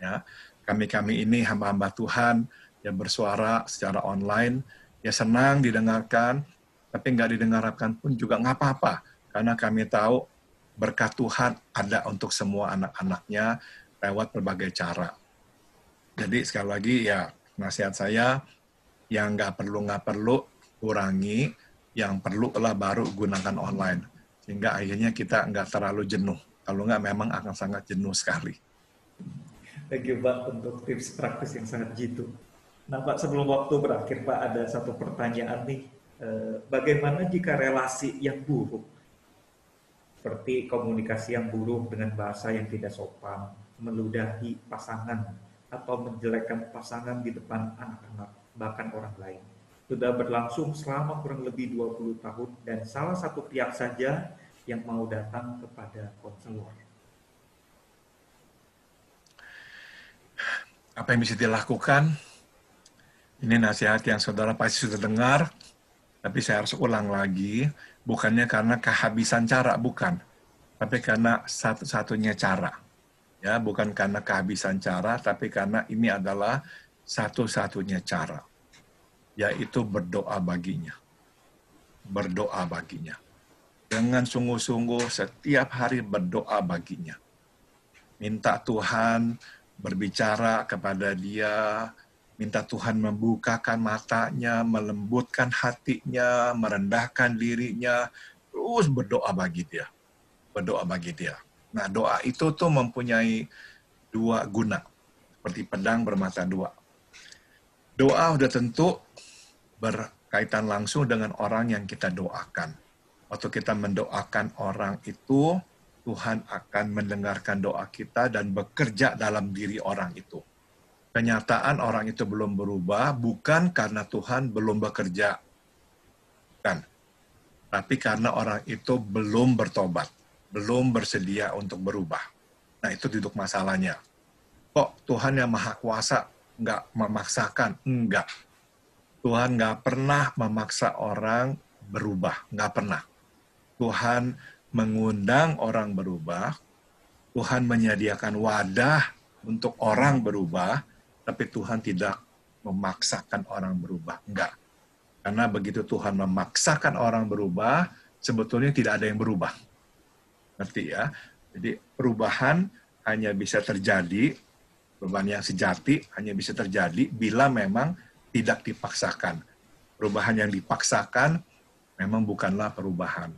Ya, kami-kami ini hamba-hamba Tuhan yang bersuara secara online, ya senang didengarkan, tapi enggak didengarkan pun juga nggak apa-apa. Karena kami tahu berkat Tuhan ada untuk semua anak-anaknya lewat berbagai cara. Jadi sekali lagi ya nasihat saya yang nggak perlu nggak perlu kurangi, yang perlu lah baru gunakan online. Sehingga akhirnya kita nggak terlalu jenuh. Kalau nggak memang akan sangat jenuh sekali. Thank you Pak untuk tips praktis yang sangat jitu. Nah Pak sebelum waktu berakhir Pak ada satu pertanyaan nih. Eh, bagaimana jika relasi yang buruk seperti komunikasi yang buruk dengan bahasa yang tidak sopan, meludahi pasangan atau menjelekkan pasangan di depan anak-anak bahkan orang lain sudah berlangsung selama kurang lebih 20 tahun dan salah satu pihak saja yang mau datang kepada konselor. Apa yang bisa dilakukan? Ini nasihat yang saudara pasti sudah dengar, tapi saya harus ulang lagi, bukannya karena kehabisan cara, bukan. Tapi karena satu-satunya cara. Ya, bukan karena kehabisan cara, tapi karena ini adalah satu-satunya cara yaitu berdoa baginya. Berdoa baginya. Dengan sungguh-sungguh setiap hari berdoa baginya. Minta Tuhan berbicara kepada dia, minta Tuhan membukakan matanya, melembutkan hatinya, merendahkan dirinya, terus berdoa bagi dia. Berdoa bagi dia. Nah, doa itu tuh mempunyai dua guna. Seperti pedang bermata dua. Doa sudah tentu berkaitan langsung dengan orang yang kita doakan. Waktu kita mendoakan orang itu, Tuhan akan mendengarkan doa kita dan bekerja dalam diri orang itu. Kenyataan orang itu belum berubah bukan karena Tuhan belum bekerja, kan? Tapi karena orang itu belum bertobat, belum bersedia untuk berubah. Nah itu duduk masalahnya. Kok Tuhan yang maha kuasa nggak memaksakan? Enggak Tuhan nggak pernah memaksa orang berubah, nggak pernah. Tuhan mengundang orang berubah, Tuhan menyediakan wadah untuk orang berubah, tapi Tuhan tidak memaksakan orang berubah, enggak. Karena begitu Tuhan memaksakan orang berubah, sebetulnya tidak ada yang berubah. Ngerti ya? Jadi perubahan hanya bisa terjadi, perubahan yang sejati hanya bisa terjadi bila memang tidak dipaksakan. Perubahan yang dipaksakan memang bukanlah perubahan.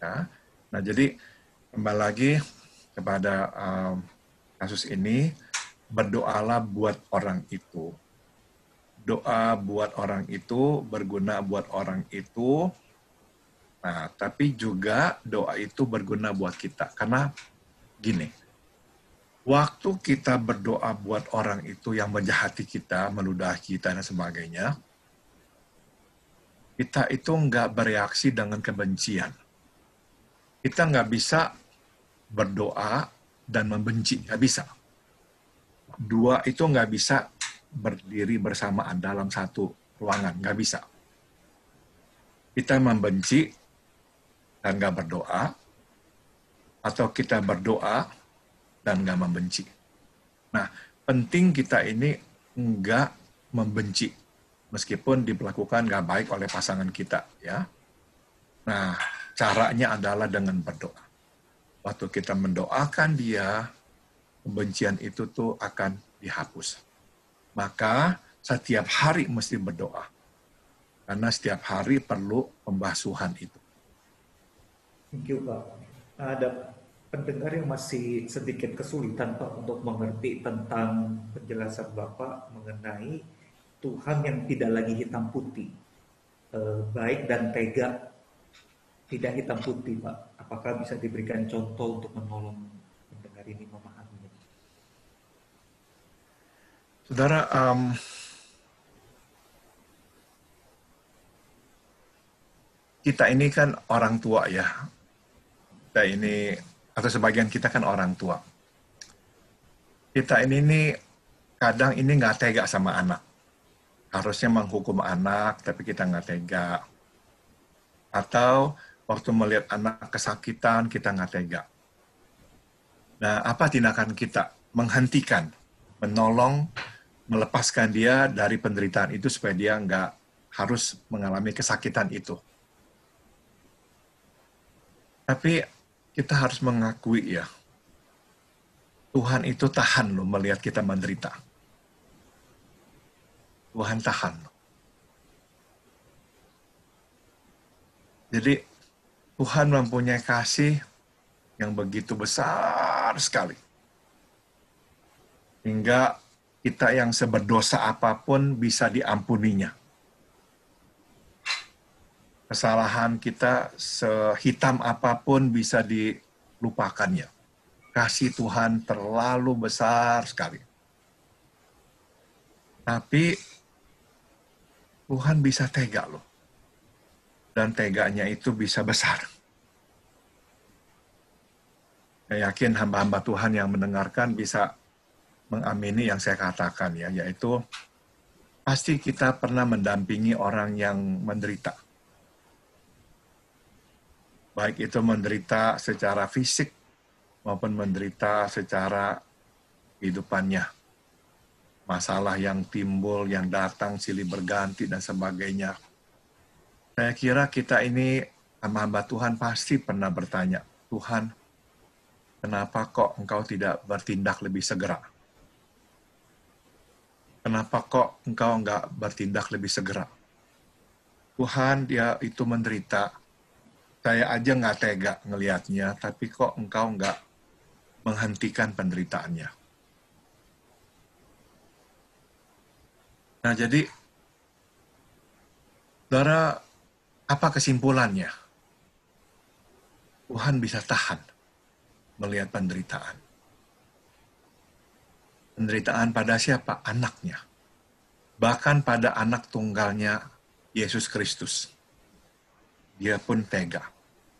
Ya. Nah, jadi kembali lagi kepada um, kasus ini, berdoalah buat orang itu. Doa buat orang itu berguna buat orang itu. Nah, tapi juga doa itu berguna buat kita karena gini Waktu kita berdoa buat orang itu yang menjahati kita, meludahi kita, dan sebagainya, kita itu nggak bereaksi dengan kebencian. Kita nggak bisa berdoa dan membenci, nggak bisa. Dua itu nggak bisa berdiri bersamaan dalam satu ruangan, nggak bisa. Kita membenci dan nggak berdoa, atau kita berdoa dan nggak membenci. Nah, penting kita ini nggak membenci, meskipun diperlakukan nggak baik oleh pasangan kita. ya. Nah, caranya adalah dengan berdoa. Waktu kita mendoakan dia, pembencian itu tuh akan dihapus. Maka setiap hari mesti berdoa. Karena setiap hari perlu pembasuhan itu. Thank you, Pak. Ada pendengar yang masih sedikit kesulitan Pak untuk mengerti tentang penjelasan Bapak mengenai Tuhan yang tidak lagi hitam putih, eh, baik dan tega, tidak hitam putih Pak. Apakah bisa diberikan contoh untuk menolong pendengar ini memahami? Saudara, um, kita ini kan orang tua ya. Kita ini atau sebagian kita kan orang tua. Kita ini nih kadang ini nggak tega sama anak. Harusnya menghukum anak, tapi kita nggak tega. Atau waktu melihat anak kesakitan, kita nggak tega. Nah, apa tindakan kita? Menghentikan, menolong, melepaskan dia dari penderitaan itu supaya dia nggak harus mengalami kesakitan itu. Tapi kita harus mengakui ya, Tuhan itu tahan loh melihat kita menderita. Tuhan tahan. Loh. Jadi Tuhan mempunyai kasih yang begitu besar sekali. Hingga kita yang seberdosa apapun bisa diampuninya kesalahan kita sehitam apapun bisa dilupakannya. Kasih Tuhan terlalu besar sekali. Tapi Tuhan bisa tega loh. Dan teganya itu bisa besar. Saya yakin hamba-hamba Tuhan yang mendengarkan bisa mengamini yang saya katakan ya, yaitu pasti kita pernah mendampingi orang yang menderita baik itu menderita secara fisik maupun menderita secara kehidupannya. Masalah yang timbul, yang datang, silih berganti, dan sebagainya. Saya kira kita ini, hamba Tuhan pasti pernah bertanya, Tuhan, kenapa kok engkau tidak bertindak lebih segera? Kenapa kok engkau enggak bertindak lebih segera? Tuhan, dia itu menderita, saya aja nggak tega ngelihatnya, tapi kok engkau nggak menghentikan penderitaannya. Nah, jadi, saudara, apa kesimpulannya? Tuhan bisa tahan melihat penderitaan. Penderitaan pada siapa? Anaknya. Bahkan pada anak tunggalnya, Yesus Kristus. Dia pun tega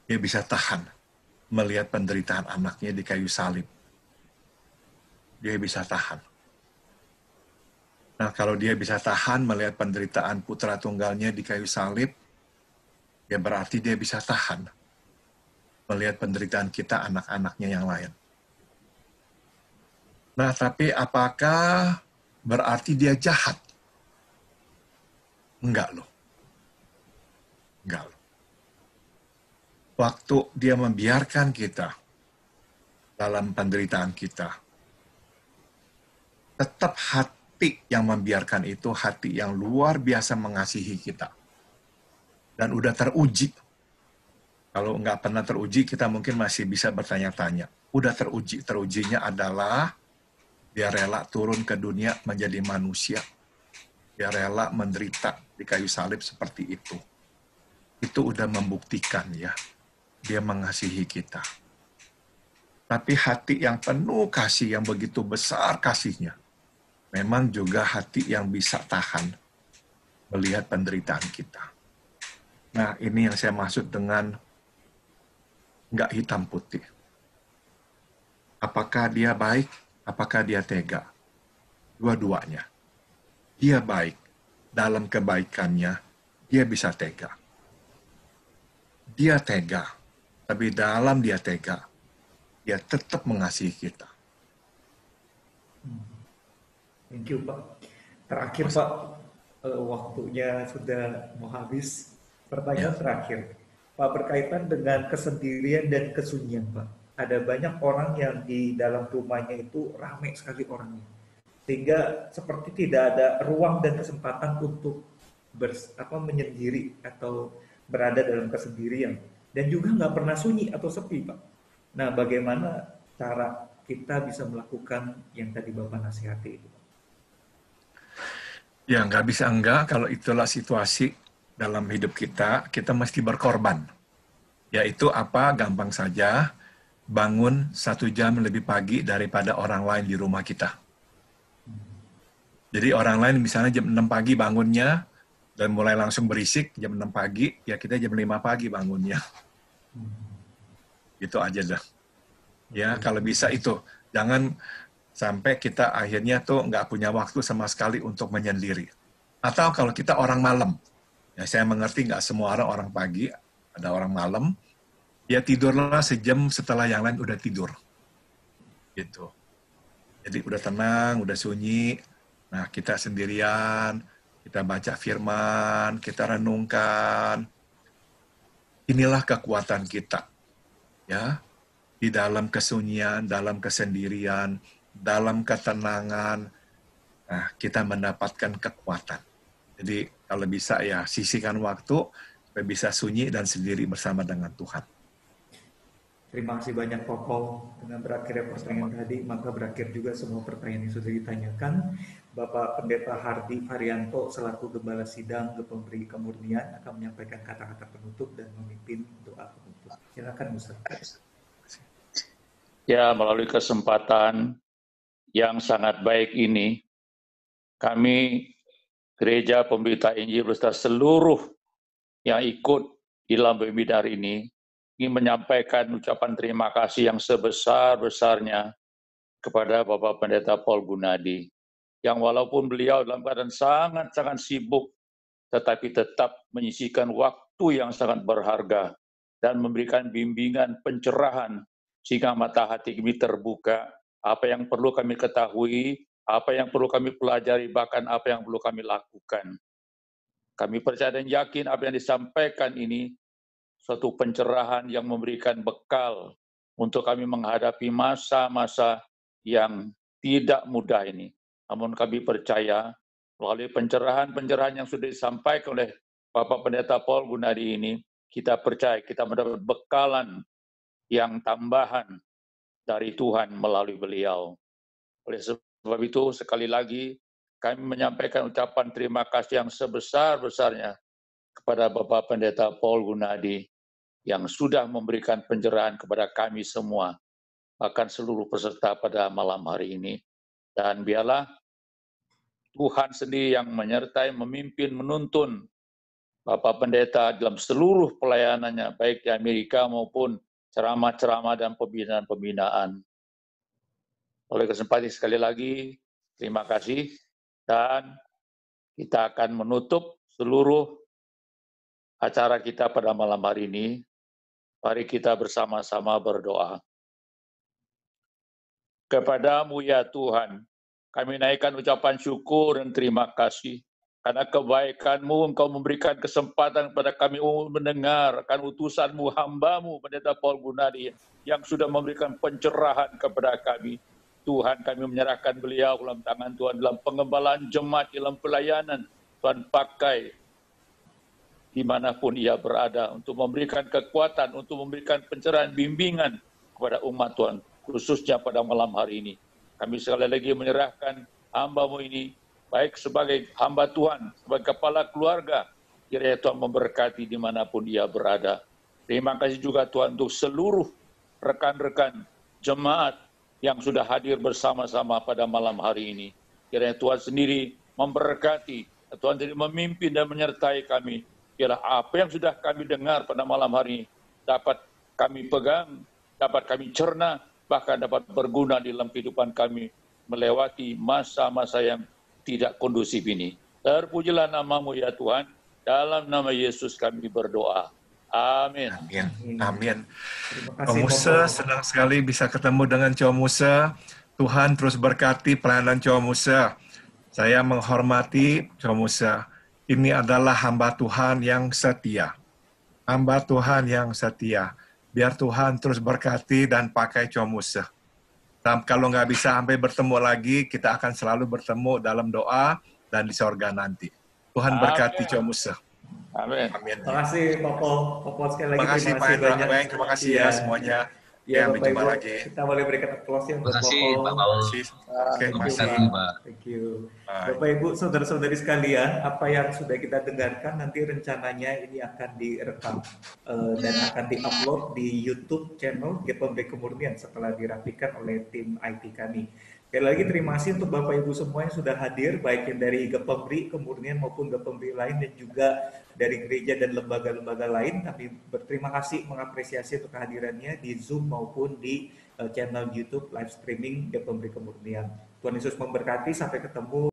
dia bisa tahan melihat penderitaan anaknya di kayu salib. Dia bisa tahan. Nah, kalau dia bisa tahan melihat penderitaan putra tunggalnya di kayu salib, ya berarti dia bisa tahan melihat penderitaan kita anak-anaknya yang lain. Nah, tapi apakah berarti dia jahat? Enggak loh. Enggak loh waktu dia membiarkan kita dalam penderitaan kita. Tetap hati yang membiarkan itu hati yang luar biasa mengasihi kita. Dan udah teruji. Kalau nggak pernah teruji, kita mungkin masih bisa bertanya-tanya. Udah teruji, terujinya adalah dia rela turun ke dunia menjadi manusia. Dia rela menderita di kayu salib seperti itu. Itu udah membuktikan ya dia mengasihi kita. Tapi hati yang penuh kasih, yang begitu besar kasihnya, memang juga hati yang bisa tahan melihat penderitaan kita. Nah, ini yang saya maksud dengan nggak hitam putih. Apakah dia baik? Apakah dia tega? Dua-duanya. Dia baik. Dalam kebaikannya, dia bisa tega. Dia tega tapi dalam dia tega, dia tetap mengasihi kita. Thank you Pak. Terakhir Mas, Pak, eh, waktunya sudah mau habis. Pertanyaan ya. terakhir, Pak berkaitan dengan kesendirian dan kesunyian Pak. Ada banyak orang yang di dalam rumahnya itu ramai sekali orangnya, sehingga seperti tidak ada ruang dan kesempatan untuk bers, apa menyendiri atau berada dalam kesendirian dan juga nggak pernah sunyi atau sepi Pak. Nah bagaimana cara kita bisa melakukan yang tadi Bapak nasihati itu? Ya nggak bisa enggak kalau itulah situasi dalam hidup kita, kita mesti berkorban. Yaitu apa? Gampang saja, bangun satu jam lebih pagi daripada orang lain di rumah kita. Jadi orang lain misalnya jam 6 pagi bangunnya, dan mulai langsung berisik jam 6 pagi, ya kita jam 5 pagi bangunnya. itu aja dah. Ya, kalau bisa itu. Jangan sampai kita akhirnya tuh nggak punya waktu sama sekali untuk menyendiri. Atau kalau kita orang malam, ya saya mengerti nggak semua orang orang pagi, ada orang malam, ya tidurlah sejam setelah yang lain udah tidur. Gitu. Jadi udah tenang, udah sunyi, nah kita sendirian, kita baca firman, kita renungkan. Inilah kekuatan kita. Ya. Di dalam kesunyian, dalam kesendirian, dalam ketenangan, nah, kita mendapatkan kekuatan. Jadi kalau bisa ya sisihkan waktu supaya bisa sunyi dan sendiri bersama dengan Tuhan. Terima kasih banyak Pak Paul. Dengan berakhirnya pertanyaan tadi, maka berakhir juga semua pertanyaan yang sudah ditanyakan. Bapak Pendeta Hardi Varianto selaku Gembala Sidang ke Pemberi Kemurnian akan menyampaikan kata-kata penutup dan memimpin doa penutup. Silakan Ustaz. Ya, melalui kesempatan yang sangat baik ini, kami Gereja Pemberita Injil beserta seluruh yang ikut di dalam webinar ini ingin menyampaikan ucapan terima kasih yang sebesar-besarnya kepada Bapak Pendeta Paul Gunadi yang walaupun beliau dalam keadaan sangat-sangat sibuk, tetapi tetap menyisihkan waktu yang sangat berharga dan memberikan bimbingan pencerahan sehingga mata hati kami terbuka apa yang perlu kami ketahui, apa yang perlu kami pelajari, bahkan apa yang perlu kami lakukan. Kami percaya dan yakin apa yang disampaikan ini suatu pencerahan yang memberikan bekal untuk kami menghadapi masa-masa yang tidak mudah ini. Namun kami percaya melalui pencerahan-pencerahan yang sudah disampaikan oleh Bapak Pendeta Paul Gunadi ini, kita percaya kita mendapat bekalan yang tambahan dari Tuhan melalui beliau. Oleh sebab itu, sekali lagi kami menyampaikan ucapan terima kasih yang sebesar-besarnya kepada Bapak Pendeta Paul Gunadi yang sudah memberikan pencerahan kepada kami semua, bahkan seluruh peserta pada malam hari ini. Dan biarlah Tuhan sendiri yang menyertai, memimpin, menuntun Bapak Pendeta dalam seluruh pelayanannya, baik di Amerika maupun ceramah-ceramah dan pembinaan-pembinaan. Oleh kesempatan sekali lagi, terima kasih. Dan kita akan menutup seluruh acara kita pada malam hari ini. Mari kita bersama-sama berdoa. Kepadamu ya Tuhan, kami naikkan ucapan syukur dan terima kasih. Karena kebaikanmu engkau memberikan kesempatan kepada kami mendengarkan utusanmu hambamu pendeta Paul Gunadi yang sudah memberikan pencerahan kepada kami. Tuhan kami menyerahkan beliau dalam tangan Tuhan dalam pengembalaan jemaat dalam pelayanan Tuhan pakai dimanapun ia berada untuk memberikan kekuatan, untuk memberikan pencerahan, bimbingan kepada umat Tuhan khususnya pada malam hari ini. Kami sekali lagi menyerahkan hambamu ini, baik sebagai hamba Tuhan, sebagai kepala keluarga, kiranya Tuhan memberkati dimanapun ia berada. Terima kasih juga Tuhan untuk seluruh rekan-rekan jemaat yang sudah hadir bersama-sama pada malam hari ini. Kiranya Tuhan sendiri memberkati, Tuhan sendiri memimpin dan menyertai kami. Kira apa yang sudah kami dengar pada malam hari ini dapat kami pegang, dapat kami cerna, bahkan dapat berguna dalam kehidupan kami melewati masa-masa yang tidak kondusif ini. Terpujilah namamu ya Tuhan, dalam nama Yesus kami berdoa. Amin. Amin. Amin. Om Musa senang sekali bisa ketemu dengan Cowok Musa. Tuhan terus berkati pelayanan Cowok Musa. Saya menghormati Cowok Musa. Ini adalah hamba Tuhan yang setia. Hamba Tuhan yang setia Biar Tuhan terus berkati dan pakai Dan Kalau nggak bisa sampai bertemu lagi, kita akan selalu bertemu dalam doa dan di sorga nanti. Tuhan berkati Comusa. Amin. Amin. Terima kasih Popo. Popo sekali lagi terima kasih, Pak banyak. Terima kasih ya, ya semuanya. Ya, ya mencoba lagi. Kita boleh berikan aplaus yang Terima kasih, Pak Paul. Terima kasih, Pak. Thank you. Bye. Bapak Ibu, saudara-saudari sekalian, apa yang sudah kita dengarkan nanti rencananya ini akan direkam uh, dan akan diupload di YouTube channel GPMB Kemurnian setelah dirapikan oleh tim IT kami. Sekali lagi terima kasih untuk Bapak Ibu semua yang sudah hadir, baik yang dari Gepemri, Kemurnian maupun Gepemri lain dan juga dari gereja dan lembaga-lembaga lain. Tapi berterima kasih mengapresiasi untuk kehadirannya di Zoom maupun di eh, channel YouTube live streaming Gepemri Kemurnian. Tuhan Yesus memberkati, sampai ketemu.